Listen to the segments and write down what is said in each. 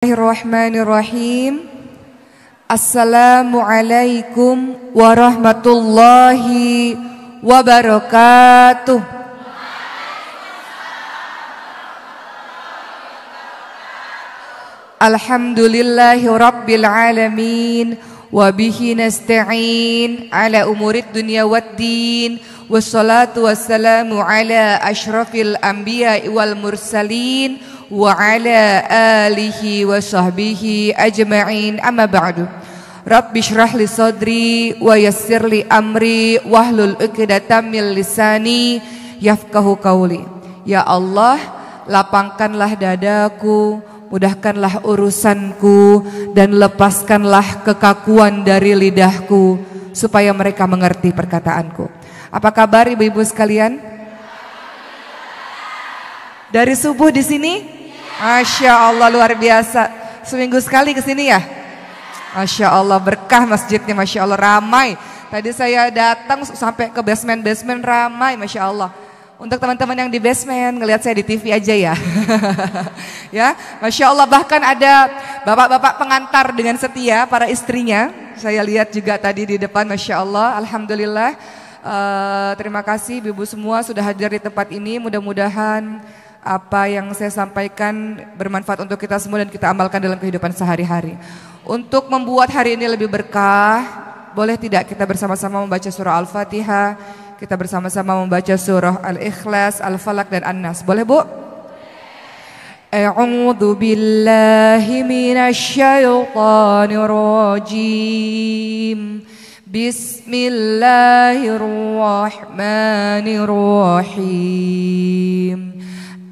الله الرحمن الرحيم السلام عليكم ورحمة الله وبركاته الحمد لله رب العالمين وبه نستعين على أمور الدنيا والدين والصلاة والسلام على أشرف الأنبياء والمرسلين وعلى آله وصحبه أجمعين أما بعد رب اشرح لي صدري ويسر لي أمري واحلل عقدة من لساني yafkahu kauli. Ya Allah, lapangkanlah dadaku, mudahkanlah urusanku, dan lepaskanlah kekakuan dari lidahku, supaya mereka mengerti perkataanku. Apa kabar ibu-ibu sekalian? Dari subuh di sini Masya Allah luar biasa. Seminggu sekali ke sini ya? Masya Allah berkah masjidnya, Masya Allah ramai. Tadi saya datang sampai ke basement-basement ramai, Masya Allah. Untuk teman-teman yang di basement, ngelihat saya di TV aja ya. ya, Masya Allah bahkan ada bapak-bapak pengantar dengan setia para istrinya. Saya lihat juga tadi di depan, Masya Allah, Alhamdulillah. Uh, terima kasih ibu semua sudah hadir di tempat ini. Mudah-mudahan apa yang saya sampaikan bermanfaat untuk kita semua dan kita amalkan dalam kehidupan sehari-hari. Untuk membuat hari ini lebih berkah, boleh tidak kita bersama-sama membaca surah Al-Fatihah, kita bersama-sama membaca surah Al-Ikhlas, Al-Falak dan An-Nas. Boleh, Bu? A'udzu billahi minasy rajim. Bismillahirrahmanirrahim.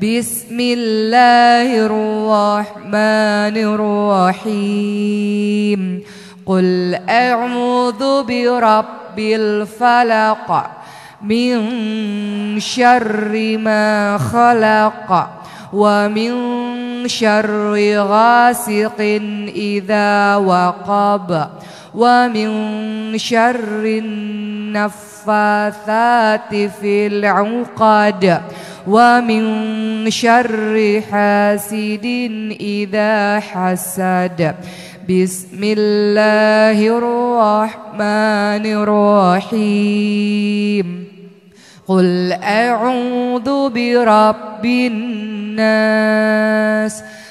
بسم الله الرحمن الرحيم قل أعوذ برب الفلق من شر ما خلق ومن شر غاسق إذا وقب ومن شر النفاثات في العقد ومن شر حاسد إذا حسد بسم الله الرحمن الرحيم قل أعوذ برب الناس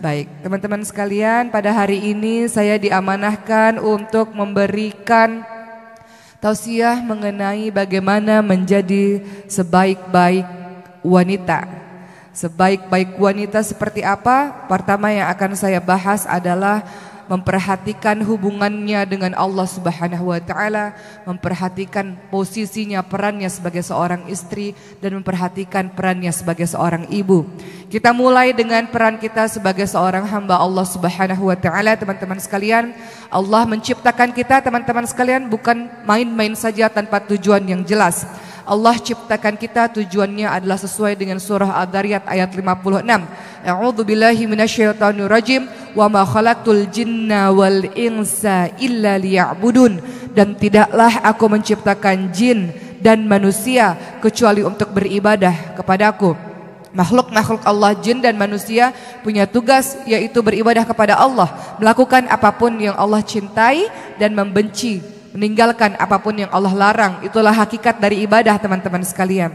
Baik, teman-teman sekalian, pada hari ini saya diamanahkan untuk memberikan tausiah mengenai bagaimana menjadi sebaik-baik wanita. Sebaik-baik wanita seperti apa? Pertama yang akan saya bahas adalah memperhatikan hubungannya dengan Allah Subhanahu wa taala, memperhatikan posisinya, perannya sebagai seorang istri dan memperhatikan perannya sebagai seorang ibu. Kita mulai dengan peran kita sebagai seorang hamba Allah Subhanahu wa taala, teman-teman sekalian. Allah menciptakan kita, teman-teman sekalian, bukan main-main saja tanpa tujuan yang jelas. Allah ciptakan kita tujuannya adalah sesuai dengan surah Al dariyat ayat 56. A'udzu billahi minasyaitonir rajim wa ma khalaqtul jinna wal insa illa liya'budun dan tidaklah aku menciptakan jin dan manusia kecuali untuk beribadah kepadaku. Makhluk-makhluk Allah, jin dan manusia punya tugas yaitu beribadah kepada Allah, melakukan apapun yang Allah cintai dan membenci meninggalkan apapun yang Allah larang. Itulah hakikat dari ibadah teman-teman sekalian.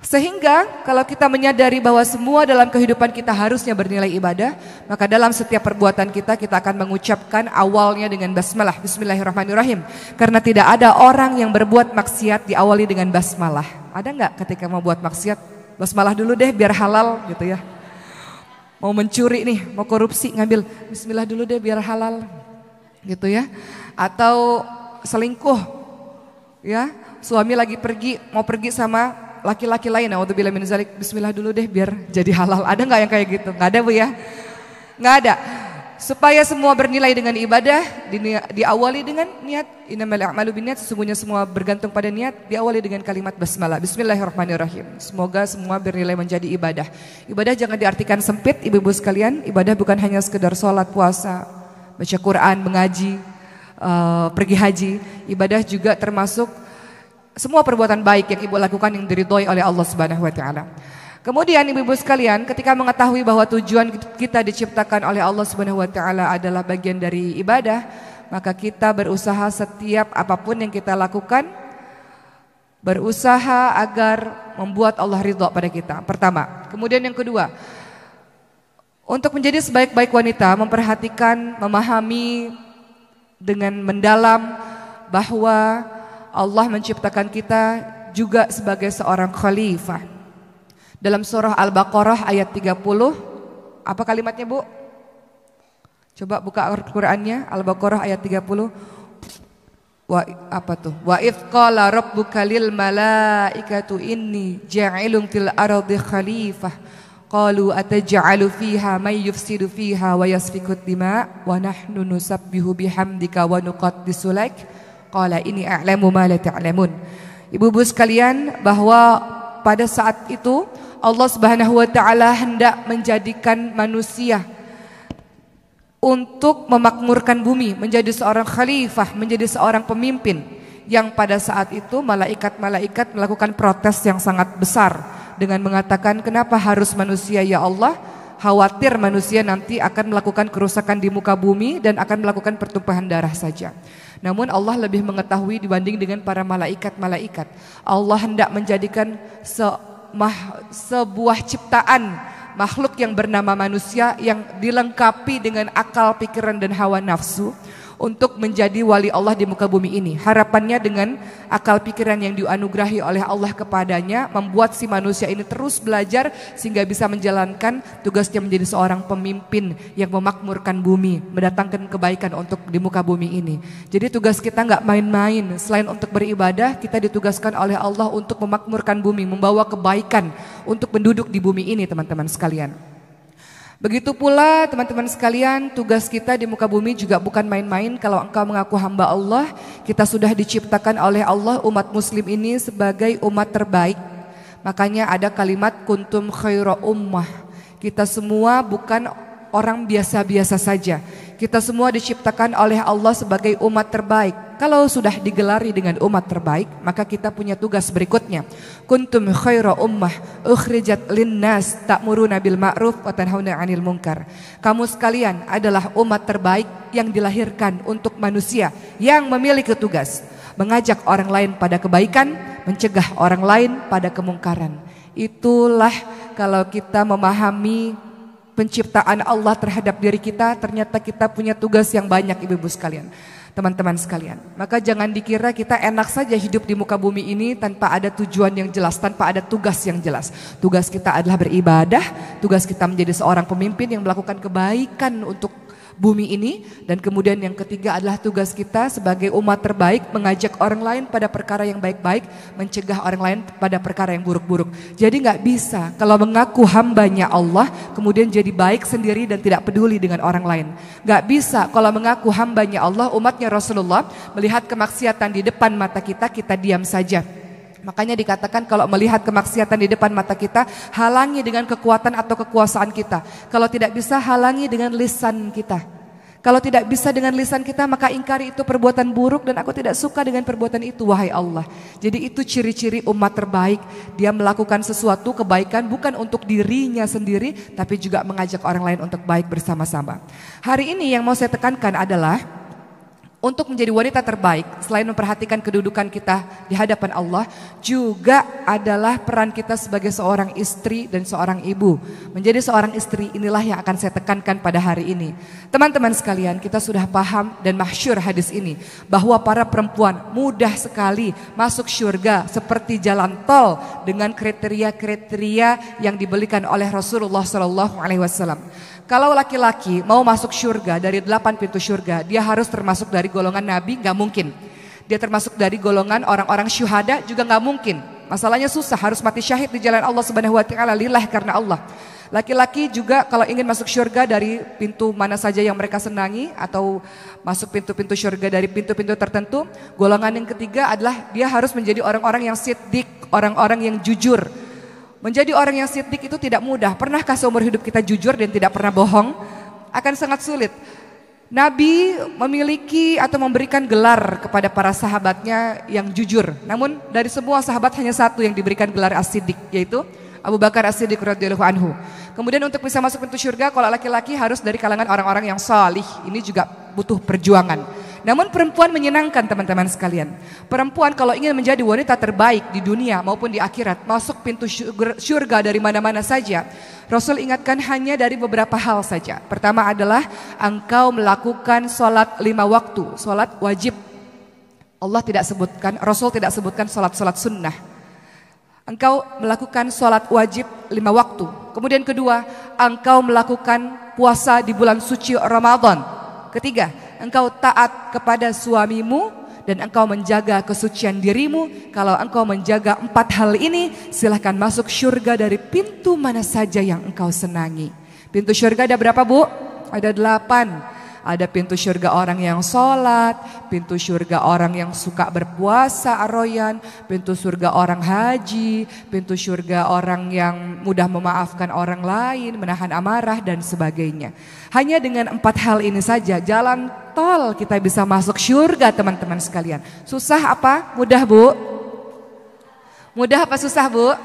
Sehingga kalau kita menyadari bahwa semua dalam kehidupan kita harusnya bernilai ibadah, maka dalam setiap perbuatan kita kita akan mengucapkan awalnya dengan basmalah, bismillahirrahmanirrahim. Karena tidak ada orang yang berbuat maksiat diawali dengan basmalah. Ada nggak ketika mau buat maksiat, basmalah dulu deh biar halal gitu ya. Mau mencuri nih, mau korupsi ngambil bismillah dulu deh biar halal. Gitu ya atau selingkuh ya suami lagi pergi mau pergi sama laki-laki lain waktu bila minzalik bismillah dulu deh biar jadi halal ada nggak yang kayak gitu nggak ada bu ya nggak ada supaya semua bernilai dengan ibadah diawali dengan niat innamal a'malu binniat sesungguhnya semua bergantung pada niat diawali dengan kalimat basmalah bismillahirrahmanirrahim semoga semua bernilai menjadi ibadah ibadah jangan diartikan sempit ibu-ibu sekalian ibadah bukan hanya sekedar sholat puasa baca Quran mengaji Eh, pergi haji, ibadah juga termasuk semua perbuatan baik yang ibu lakukan yang diridhoi oleh Allah Subhanahu wa taala. Kemudian ibu-ibu sekalian, ketika mengetahui bahwa tujuan kita diciptakan oleh Allah Subhanahu wa taala adalah bagian dari ibadah, maka kita berusaha setiap apapun yang kita lakukan berusaha agar membuat Allah ridho pada kita. Pertama. Kemudian yang kedua, untuk menjadi sebaik-baik wanita, memperhatikan, memahami dengan mendalam bahwa Allah menciptakan kita juga sebagai seorang khalifah. Dalam surah Al-Baqarah ayat 30, apa kalimatnya Bu? Coba buka Al-Qur'annya, Al-Baqarah ayat 30. Wa apa tuh? Wa ifqala qala rabbuka lil malaikatu inni ja'ilun fil ardi khalifah Qalu ataj'alu fiha may yufsidu fiha wa yasfiku dima wa nahnu nusabbihu bihamdika wa nuqaddisu lak. Qala ini a'lamu ma la ta'lamun. Ibu-ibu sekalian, bahwa pada saat itu Allah Subhanahu wa taala hendak menjadikan manusia untuk memakmurkan bumi, menjadi seorang khalifah, menjadi seorang pemimpin yang pada saat itu malaikat-malaikat melakukan protes yang sangat besar dengan mengatakan kenapa harus manusia ya Allah? Khawatir manusia nanti akan melakukan kerusakan di muka bumi dan akan melakukan pertumpahan darah saja. Namun Allah lebih mengetahui dibanding dengan para malaikat-malaikat. Allah hendak menjadikan se sebuah ciptaan makhluk yang bernama manusia yang dilengkapi dengan akal, pikiran dan hawa nafsu untuk menjadi wali Allah di muka bumi ini. Harapannya dengan akal pikiran yang dianugerahi oleh Allah kepadanya membuat si manusia ini terus belajar sehingga bisa menjalankan tugasnya menjadi seorang pemimpin yang memakmurkan bumi, mendatangkan kebaikan untuk di muka bumi ini. Jadi tugas kita nggak main-main. Selain untuk beribadah, kita ditugaskan oleh Allah untuk memakmurkan bumi, membawa kebaikan untuk penduduk di bumi ini, teman-teman sekalian. Begitu pula teman-teman sekalian tugas kita di muka bumi juga bukan main-main kalau engkau mengaku hamba Allah Kita sudah diciptakan oleh Allah umat muslim ini sebagai umat terbaik Makanya ada kalimat kuntum khaira ummah Kita semua bukan orang biasa-biasa saja. Kita semua diciptakan oleh Allah sebagai umat terbaik. Kalau sudah digelari dengan umat terbaik, maka kita punya tugas berikutnya. Kuntum khaira ummah ukhrijat linnas ta'muruna bil ma'ruf wa tanhauna 'anil munkar. Kamu sekalian adalah umat terbaik yang dilahirkan untuk manusia yang memiliki tugas mengajak orang lain pada kebaikan, mencegah orang lain pada kemungkaran. Itulah kalau kita memahami penciptaan Allah terhadap diri kita, ternyata kita punya tugas yang banyak ibu-ibu sekalian. Teman-teman sekalian, maka jangan dikira kita enak saja hidup di muka bumi ini tanpa ada tujuan yang jelas, tanpa ada tugas yang jelas. Tugas kita adalah beribadah, tugas kita menjadi seorang pemimpin yang melakukan kebaikan untuk bumi ini dan kemudian yang ketiga adalah tugas kita sebagai umat terbaik mengajak orang lain pada perkara yang baik-baik mencegah orang lain pada perkara yang buruk-buruk jadi nggak bisa kalau mengaku hambanya Allah kemudian jadi baik sendiri dan tidak peduli dengan orang lain nggak bisa kalau mengaku hambanya Allah umatnya Rasulullah melihat kemaksiatan di depan mata kita kita diam saja Makanya dikatakan kalau melihat kemaksiatan di depan mata kita, halangi dengan kekuatan atau kekuasaan kita. Kalau tidak bisa, halangi dengan lisan kita. Kalau tidak bisa dengan lisan kita, maka ingkari itu perbuatan buruk dan aku tidak suka dengan perbuatan itu, wahai Allah. Jadi itu ciri-ciri umat terbaik. Dia melakukan sesuatu kebaikan bukan untuk dirinya sendiri, tapi juga mengajak orang lain untuk baik bersama-sama. Hari ini yang mau saya tekankan adalah untuk menjadi wanita terbaik, selain memperhatikan kedudukan kita di hadapan Allah, juga adalah peran kita sebagai seorang istri dan seorang ibu. Menjadi seorang istri inilah yang akan saya tekankan pada hari ini. Teman-teman sekalian, kita sudah paham dan mahsyur hadis ini bahwa para perempuan mudah sekali masuk surga seperti jalan tol dengan kriteria-kriteria yang dibelikan oleh Rasulullah Shallallahu alaihi wasallam. Kalau laki-laki mau masuk surga dari delapan pintu surga, dia harus termasuk dari golongan nabi, nggak mungkin. Dia termasuk dari golongan orang-orang syuhada juga nggak mungkin. Masalahnya susah, harus mati syahid di jalan Allah Subhanahu wa taala lillah karena Allah. Laki-laki juga kalau ingin masuk surga dari pintu mana saja yang mereka senangi atau masuk pintu-pintu surga dari pintu-pintu tertentu. Golongan yang ketiga adalah dia harus menjadi orang-orang yang sidik, orang-orang yang jujur, Menjadi orang yang sidik itu tidak mudah. Pernahkah seumur hidup kita jujur dan tidak pernah bohong? Akan sangat sulit. Nabi memiliki atau memberikan gelar kepada para sahabatnya yang jujur. Namun dari semua sahabat hanya satu yang diberikan gelar asidik yaitu Abu Bakar As-Siddiq radhiyallahu anhu. Kemudian untuk bisa masuk pintu surga kalau laki-laki harus dari kalangan orang-orang yang salih. Ini juga butuh perjuangan. Namun perempuan menyenangkan teman-teman sekalian. Perempuan kalau ingin menjadi wanita terbaik di dunia maupun di akhirat, masuk pintu syurga dari mana-mana saja. Rasul ingatkan hanya dari beberapa hal saja. Pertama adalah engkau melakukan sholat lima waktu, sholat wajib. Allah tidak sebutkan, Rasul tidak sebutkan sholat-sholat sunnah. Engkau melakukan sholat wajib lima waktu. Kemudian kedua, engkau melakukan puasa di bulan suci Ramadan. Ketiga, engkau taat kepada suamimu dan engkau menjaga kesucian dirimu. Kalau engkau menjaga empat hal ini, silahkan masuk surga dari pintu mana saja yang engkau senangi. Pintu surga ada berapa bu? Ada delapan. Ada pintu surga orang yang sholat, pintu surga orang yang suka berpuasa aroyan, pintu surga orang haji, pintu surga orang yang mudah memaafkan orang lain, menahan amarah dan sebagainya. Hanya dengan empat hal ini saja jalan tol kita bisa masuk surga teman-teman sekalian. Susah apa? Mudah bu? Mudah apa susah bu?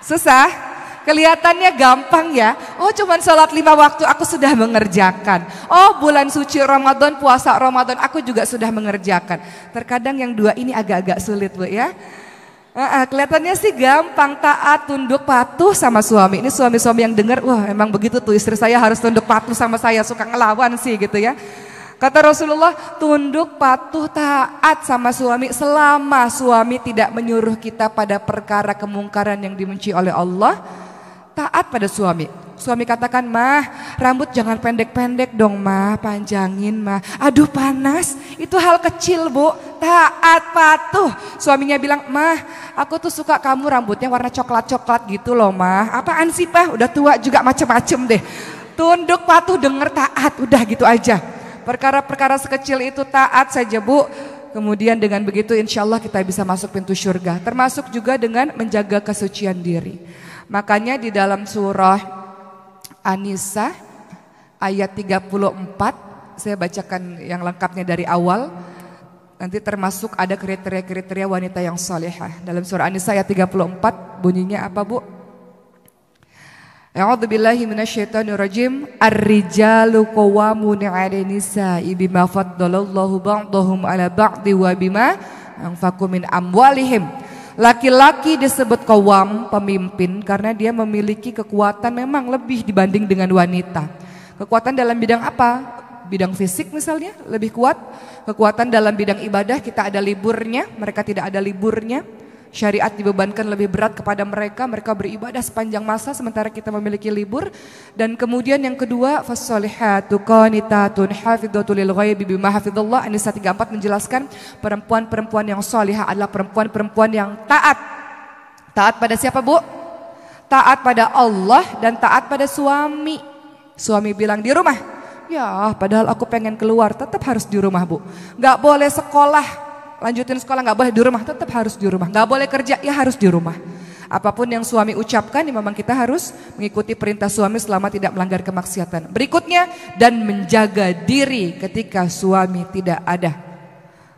Susah? Kelihatannya gampang ya. Oh cuman sholat lima waktu aku sudah mengerjakan. Oh bulan suci Ramadan, puasa Ramadan aku juga sudah mengerjakan. Terkadang yang dua ini agak-agak sulit Bu ya. Uh, kelihatannya sih gampang taat tunduk patuh sama suami. Ini suami-suami yang dengar, wah emang begitu tuh istri saya harus tunduk patuh sama saya suka ngelawan sih gitu ya. Kata Rasulullah, tunduk patuh taat sama suami selama suami tidak menyuruh kita pada perkara kemungkaran yang dimunci oleh Allah taat pada suami. Suami katakan, mah rambut jangan pendek-pendek dong mah, panjangin mah. Aduh panas, itu hal kecil bu, taat, patuh. Suaminya bilang, mah aku tuh suka kamu rambutnya warna coklat-coklat gitu loh mah. Apaan sih pah, udah tua juga macem-macem deh. Tunduk, patuh, denger, taat, udah gitu aja. Perkara-perkara sekecil itu taat saja bu. Kemudian dengan begitu insya Allah kita bisa masuk pintu surga. Termasuk juga dengan menjaga kesucian diri. Makanya di dalam surah An-Nisa ayat 34 saya bacakan yang lengkapnya dari awal. Nanti termasuk ada kriteria-kriteria wanita yang solehah. Dalam surah An-Nisa ayat 34 bunyinya apa bu? A'udzu billahi minasyaitonir rajim. Ar-rijalu qawwamuna 'alan nisa bima faddalallahu ba'dahum 'ala ba'di wa bima anfaqu min amwalihim. Laki-laki disebut kawam, pemimpin, karena dia memiliki kekuatan memang lebih dibanding dengan wanita. Kekuatan dalam bidang apa? bidang fisik misalnya lebih kuat, kekuatan dalam bidang ibadah kita ada liburnya, mereka tidak ada liburnya syariat dibebankan lebih berat kepada mereka, mereka beribadah sepanjang masa sementara kita memiliki libur. Dan kemudian yang kedua, fasolihatu qanitatun hafidhatul lil ghaibi bima hafidhallah. Anisa 34 menjelaskan perempuan-perempuan yang solihah adalah perempuan-perempuan yang taat. Taat pada siapa, Bu? Taat pada Allah dan taat pada suami. Suami bilang di rumah. Ya, padahal aku pengen keluar, tetap harus di rumah, Bu. Gak boleh sekolah, lanjutin sekolah nggak boleh di rumah, tetap harus di rumah. Nggak boleh kerja, ya harus di rumah. Apapun yang suami ucapkan, ya memang kita harus mengikuti perintah suami selama tidak melanggar kemaksiatan. Berikutnya, dan menjaga diri ketika suami tidak ada.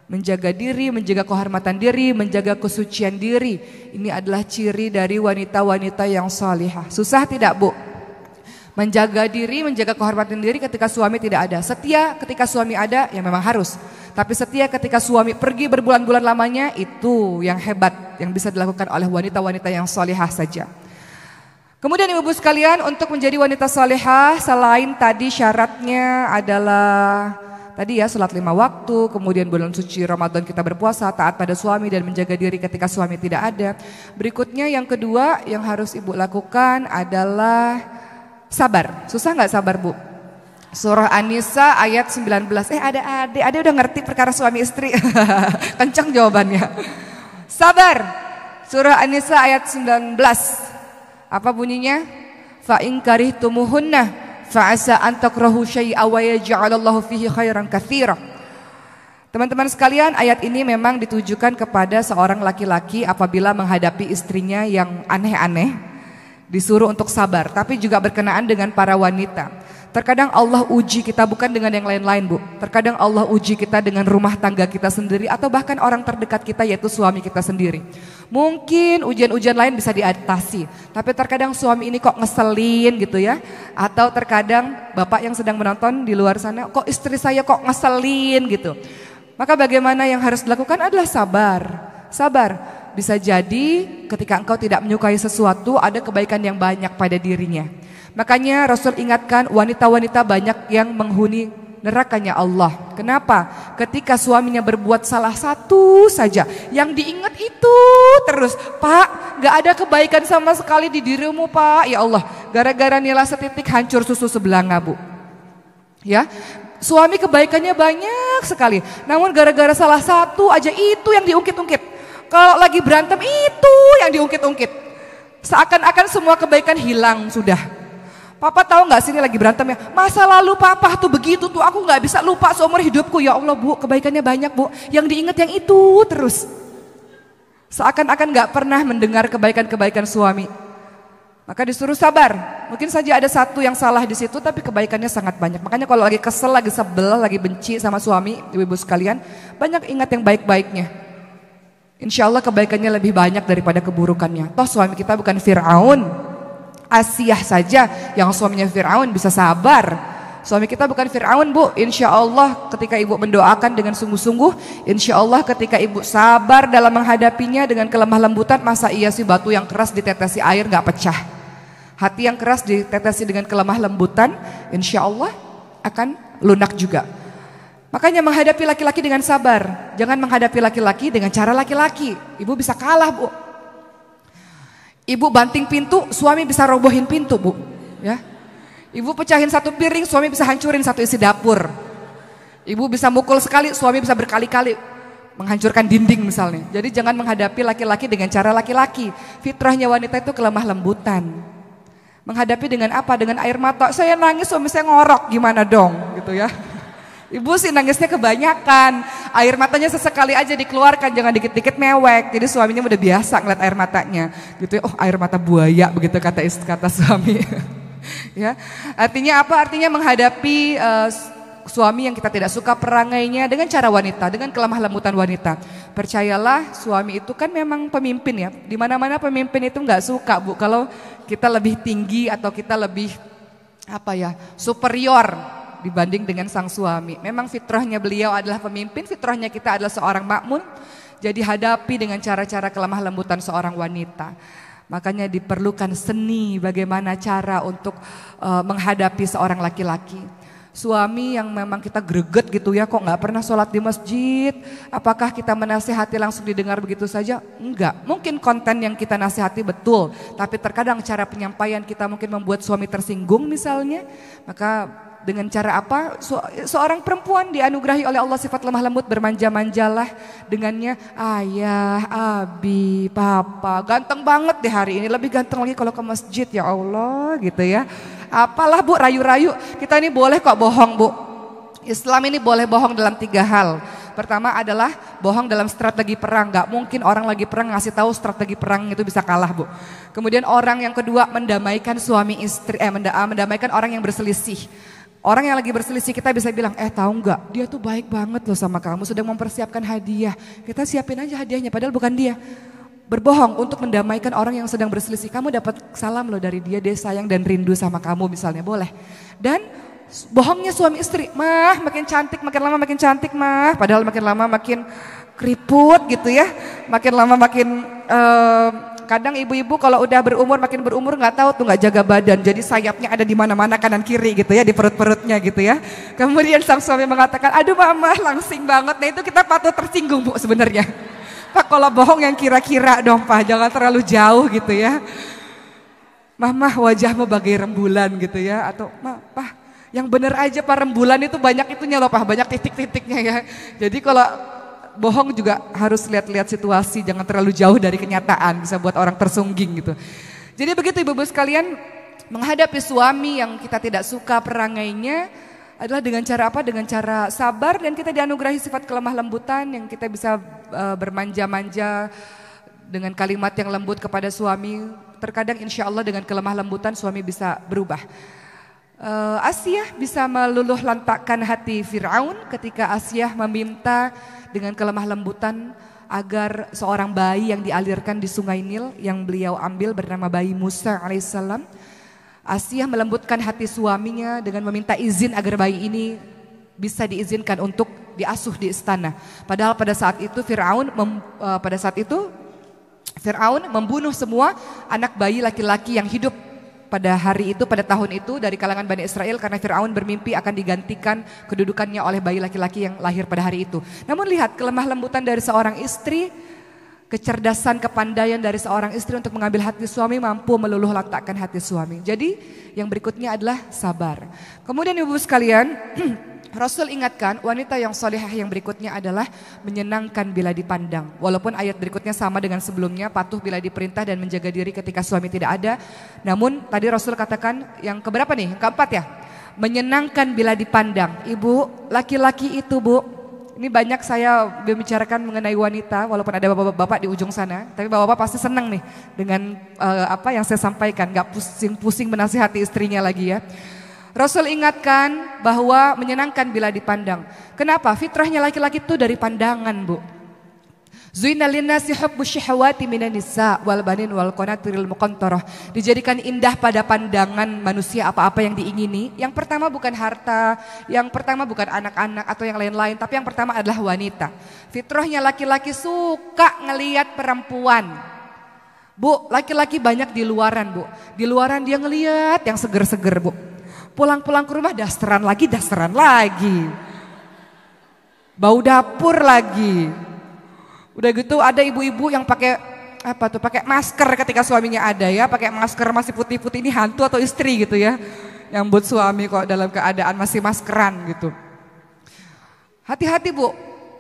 Menjaga diri, menjaga kehormatan diri, menjaga kesucian diri. Ini adalah ciri dari wanita-wanita yang salihah. Susah tidak bu? Menjaga diri, menjaga kehormatan diri ketika suami tidak ada. Setia ketika suami ada, ya memang harus. Tapi setia ketika suami pergi berbulan-bulan lamanya, itu yang hebat, yang bisa dilakukan oleh wanita-wanita yang solehah saja. Kemudian ibu-ibu sekalian untuk menjadi wanita solehah selain tadi syaratnya adalah tadi ya sholat lima waktu, kemudian bulan suci Ramadan kita berpuasa, taat pada suami dan menjaga diri ketika suami tidak ada. Berikutnya yang kedua yang harus ibu lakukan adalah Sabar. Susah nggak sabar, Bu? Surah Anissa ayat 19. Eh ada adik, ada udah ngerti perkara suami istri. Kencang jawabannya. Sabar. Surah Anissa ayat 19. Apa bunyinya? Fa in karihtumuhunna fa asa an takrahu syai'a wa yaj'alallahu fihi khairan katsira. Teman-teman sekalian, ayat ini memang ditujukan kepada seorang laki-laki apabila menghadapi istrinya yang aneh-aneh disuruh untuk sabar, tapi juga berkenaan dengan para wanita. Terkadang Allah uji kita bukan dengan yang lain-lain bu. Terkadang Allah uji kita dengan rumah tangga kita sendiri atau bahkan orang terdekat kita yaitu suami kita sendiri. Mungkin ujian-ujian lain bisa diatasi. Tapi terkadang suami ini kok ngeselin gitu ya. Atau terkadang bapak yang sedang menonton di luar sana kok istri saya kok ngeselin gitu. Maka bagaimana yang harus dilakukan adalah sabar. Sabar bisa jadi ketika engkau tidak menyukai sesuatu ada kebaikan yang banyak pada dirinya. Makanya Rasul ingatkan wanita-wanita banyak yang menghuni nerakanya Allah. Kenapa? Ketika suaminya berbuat salah satu saja, yang diingat itu terus, Pak, gak ada kebaikan sama sekali di dirimu Pak. Ya Allah, gara-gara nilai setitik hancur susu sebelah ngabu. Ya, suami kebaikannya banyak sekali. Namun gara-gara salah satu aja itu yang diungkit-ungkit. Kalau lagi berantem itu yang diungkit-ungkit. Seakan-akan semua kebaikan hilang sudah. Papa tahu nggak sini lagi berantem ya? Masa lalu papa tuh begitu tuh aku nggak bisa lupa seumur hidupku ya Allah bu kebaikannya banyak bu yang diingat yang itu terus. Seakan-akan nggak pernah mendengar kebaikan-kebaikan suami. Maka disuruh sabar. Mungkin saja ada satu yang salah di situ tapi kebaikannya sangat banyak. Makanya kalau lagi kesel, lagi sebel, lagi benci sama suami, ibu-ibu sekalian, banyak ingat yang baik-baiknya. Insya Allah kebaikannya lebih banyak daripada keburukannya. Toh suami kita bukan Fir'aun. Asiyah saja yang suaminya Fir'aun bisa sabar. Suami kita bukan Fir'aun bu Insya Allah ketika ibu mendoakan dengan sungguh-sungguh Insya Allah ketika ibu sabar dalam menghadapinya dengan kelemah lembutan Masa iya sih batu yang keras ditetesi air gak pecah Hati yang keras ditetesi dengan kelemah lembutan Insya Allah akan lunak juga Makanya menghadapi laki-laki dengan sabar. Jangan menghadapi laki-laki dengan cara laki-laki. Ibu bisa kalah, Bu. Ibu banting pintu, suami bisa robohin pintu, Bu. Ya. Ibu pecahin satu piring, suami bisa hancurin satu isi dapur. Ibu bisa mukul sekali, suami bisa berkali-kali menghancurkan dinding misalnya. Jadi jangan menghadapi laki-laki dengan cara laki-laki. Fitrahnya wanita itu kelemah lembutan. Menghadapi dengan apa? Dengan air mata. Saya nangis suami saya ngorok, gimana dong? Gitu ya. Ibu sih nangisnya kebanyakan, air matanya sesekali aja dikeluarkan, jangan dikit-dikit mewek. Jadi suaminya udah biasa ngeliat air matanya, gitu ya. Oh air mata buaya begitu kata kata suami. ya, artinya apa? Artinya menghadapi uh, suami yang kita tidak suka perangainya dengan cara wanita, dengan kelemah lembutan wanita. Percayalah, suami itu kan memang pemimpin ya. dimana mana pemimpin itu nggak suka bu, kalau kita lebih tinggi atau kita lebih apa ya superior dibanding dengan sang suami. Memang fitrahnya beliau adalah pemimpin, fitrahnya kita adalah seorang makmun. Jadi hadapi dengan cara-cara kelemah lembutan seorang wanita. Makanya diperlukan seni bagaimana cara untuk uh, menghadapi seorang laki-laki. Suami yang memang kita greget gitu ya, kok nggak pernah sholat di masjid? Apakah kita menasihati langsung didengar begitu saja? Enggak. Mungkin konten yang kita nasihati betul, tapi terkadang cara penyampaian kita mungkin membuat suami tersinggung misalnya. Maka dengan cara apa? Seorang perempuan dianugerahi oleh Allah sifat lemah lembut bermanja-manjalah dengannya ayah, abi, papa. Ganteng banget deh hari ini. Lebih ganteng lagi kalau ke masjid ya Allah gitu ya. Apalah bu rayu-rayu. Kita ini boleh kok bohong bu. Islam ini boleh bohong dalam tiga hal. Pertama adalah bohong dalam strategi perang. Gak mungkin orang lagi perang ngasih tahu strategi perang itu bisa kalah, Bu. Kemudian orang yang kedua mendamaikan suami istri, eh mendamaikan orang yang berselisih. Orang yang lagi berselisih kita bisa bilang, eh tahu nggak, dia tuh baik banget loh sama kamu, sedang mempersiapkan hadiah. Kita siapin aja hadiahnya, padahal bukan dia. Berbohong untuk mendamaikan orang yang sedang berselisih. Kamu dapat salam loh dari dia, dia sayang dan rindu sama kamu misalnya, boleh. Dan bohongnya suami istri, mah makin cantik, makin lama makin cantik mah. Padahal makin lama makin keriput gitu ya, makin lama makin... Uh, Kadang ibu-ibu kalau udah berumur makin berumur nggak tahu tuh nggak jaga badan. Jadi sayapnya ada di mana-mana kanan kiri gitu ya di perut-perutnya gitu ya. Kemudian sang suami mengatakan, "Aduh mama, langsing banget." Nah itu kita patut tersinggung Bu sebenarnya. Pak kalau bohong yang kira-kira dong Pak, jangan terlalu jauh gitu ya. Mama wajahmu bagai rembulan gitu ya atau Pak yang benar aja Pak rembulan itu banyak itunya loh Pak, banyak titik-titiknya ya. Jadi kalau bohong juga harus lihat-lihat situasi, jangan terlalu jauh dari kenyataan, bisa buat orang tersungging gitu. Jadi begitu ibu-ibu sekalian menghadapi suami yang kita tidak suka perangainya adalah dengan cara apa? Dengan cara sabar dan kita dianugerahi sifat kelemah lembutan yang kita bisa uh, bermanja-manja dengan kalimat yang lembut kepada suami. Terkadang insya Allah dengan kelemah lembutan suami bisa berubah. Eh, Asiyah bisa meluluh lantakkan hati Fir'aun ketika Asiyah meminta dengan kelemah lembutan agar seorang bayi yang dialirkan di sungai Nil yang beliau ambil bernama bayi Musa alaihissalam. Asiyah melembutkan hati suaminya dengan meminta izin agar bayi ini bisa diizinkan untuk diasuh di istana. Padahal pada saat itu Fir'aun eh, pada saat itu Fir'aun membunuh semua anak bayi laki-laki yang hidup pada hari itu, pada tahun itu dari kalangan Bani Israel karena Fir'aun bermimpi akan digantikan kedudukannya oleh bayi laki-laki yang lahir pada hari itu. Namun lihat kelemah lembutan dari seorang istri, kecerdasan, kepandaian dari seorang istri untuk mengambil hati suami mampu meluluh lantakkan hati suami. Jadi yang berikutnya adalah sabar. Kemudian ibu sekalian, Rasul ingatkan wanita yang solehah yang berikutnya adalah menyenangkan bila dipandang. Walaupun ayat berikutnya sama dengan sebelumnya, patuh bila diperintah dan menjaga diri ketika suami tidak ada. Namun tadi Rasul katakan yang keberapa nih? keempat ya. Menyenangkan bila dipandang. Ibu, laki-laki itu bu, ini banyak saya membicarakan mengenai wanita, walaupun ada bapak-bapak di ujung sana, tapi bapak-bapak pasti senang nih dengan uh, apa yang saya sampaikan, Gak pusing-pusing menasihati istrinya lagi ya. Rasul ingatkan bahwa menyenangkan bila dipandang. Kenapa? Fitrahnya laki-laki itu dari pandangan, Bu. nisa Dijadikan indah pada pandangan manusia apa-apa yang diingini. Yang pertama bukan harta, yang pertama bukan anak-anak atau yang lain-lain, tapi yang pertama adalah wanita. Fitrahnya laki-laki suka ngeliat perempuan. Bu, laki-laki banyak di luaran, Bu. Di luaran dia ngeliat yang seger-seger, Bu Pulang-pulang ke rumah dasteran lagi, dasteran lagi. Bau dapur lagi. Udah gitu ada ibu-ibu yang pakai apa tuh pakai masker ketika suaminya ada ya, pakai masker masih putih-putih ini hantu atau istri gitu ya. Yang buat suami kok dalam keadaan masih maskeran gitu. Hati-hati Bu,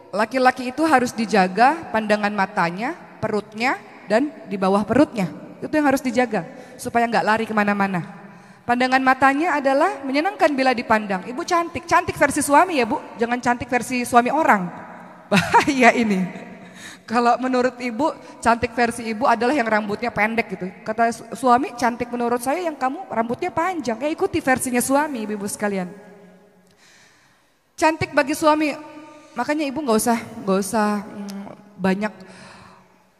laki-laki itu harus dijaga pandangan matanya, perutnya, dan di bawah perutnya. Itu yang harus dijaga supaya nggak lari kemana-mana. Pandangan matanya adalah menyenangkan bila dipandang. Ibu cantik, cantik versi suami ya bu, jangan cantik versi suami orang. Bahaya ini. Kalau menurut ibu, cantik versi ibu adalah yang rambutnya pendek gitu. Kata suami, cantik menurut saya yang kamu rambutnya panjang. Ya ikuti versinya suami ibu-ibu sekalian. Cantik bagi suami, makanya ibu nggak usah, nggak usah mm, banyak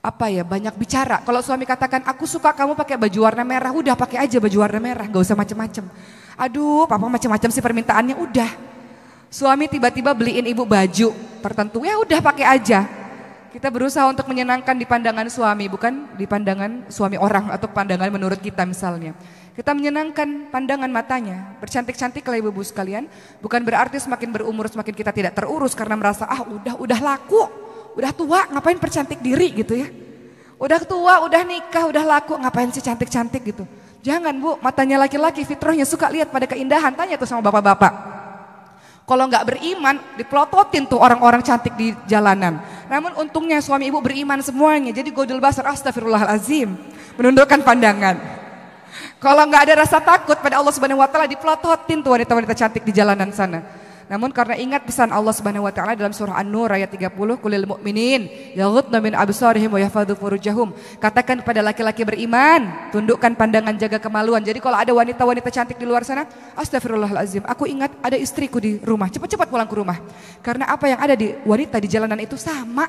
apa ya banyak bicara. Kalau suami katakan aku suka kamu pakai baju warna merah, udah pakai aja baju warna merah, gak usah macem-macem. Aduh, papa macam-macam sih permintaannya udah. Suami tiba-tiba beliin ibu baju tertentu, ya udah pakai aja. Kita berusaha untuk menyenangkan di pandangan suami, bukan di pandangan suami orang atau pandangan menurut kita misalnya. Kita menyenangkan pandangan matanya, bercantik-cantik lah ibu-ibu sekalian. Bukan berarti semakin berumur semakin kita tidak terurus karena merasa ah udah udah laku udah tua ngapain percantik diri gitu ya. Udah tua, udah nikah, udah laku, ngapain sih cantik-cantik gitu. Jangan bu, matanya laki-laki fitrahnya suka lihat pada keindahan, tanya tuh sama bapak-bapak. Kalau nggak beriman, dipelototin tuh orang-orang cantik di jalanan. Namun untungnya suami ibu beriman semuanya, jadi godel basar astagfirullahalazim. Menundukkan pandangan. Kalau nggak ada rasa takut pada Allah Subhanahu wa taala dipelototin tuh wanita-wanita cantik di jalanan sana. Namun karena ingat pesan Allah Subhanahu wa taala dalam surah An-Nur ayat 30, "Qulil mu'minin yaghuddu min absarihim wa yahfadzu furujahum." Katakan kepada laki-laki beriman, tundukkan pandangan, jaga kemaluan. Jadi kalau ada wanita-wanita cantik di luar sana, astagfirullahalazim, aku ingat ada istriku di rumah. Cepat-cepat pulang ke rumah. Karena apa yang ada di wanita di jalanan itu sama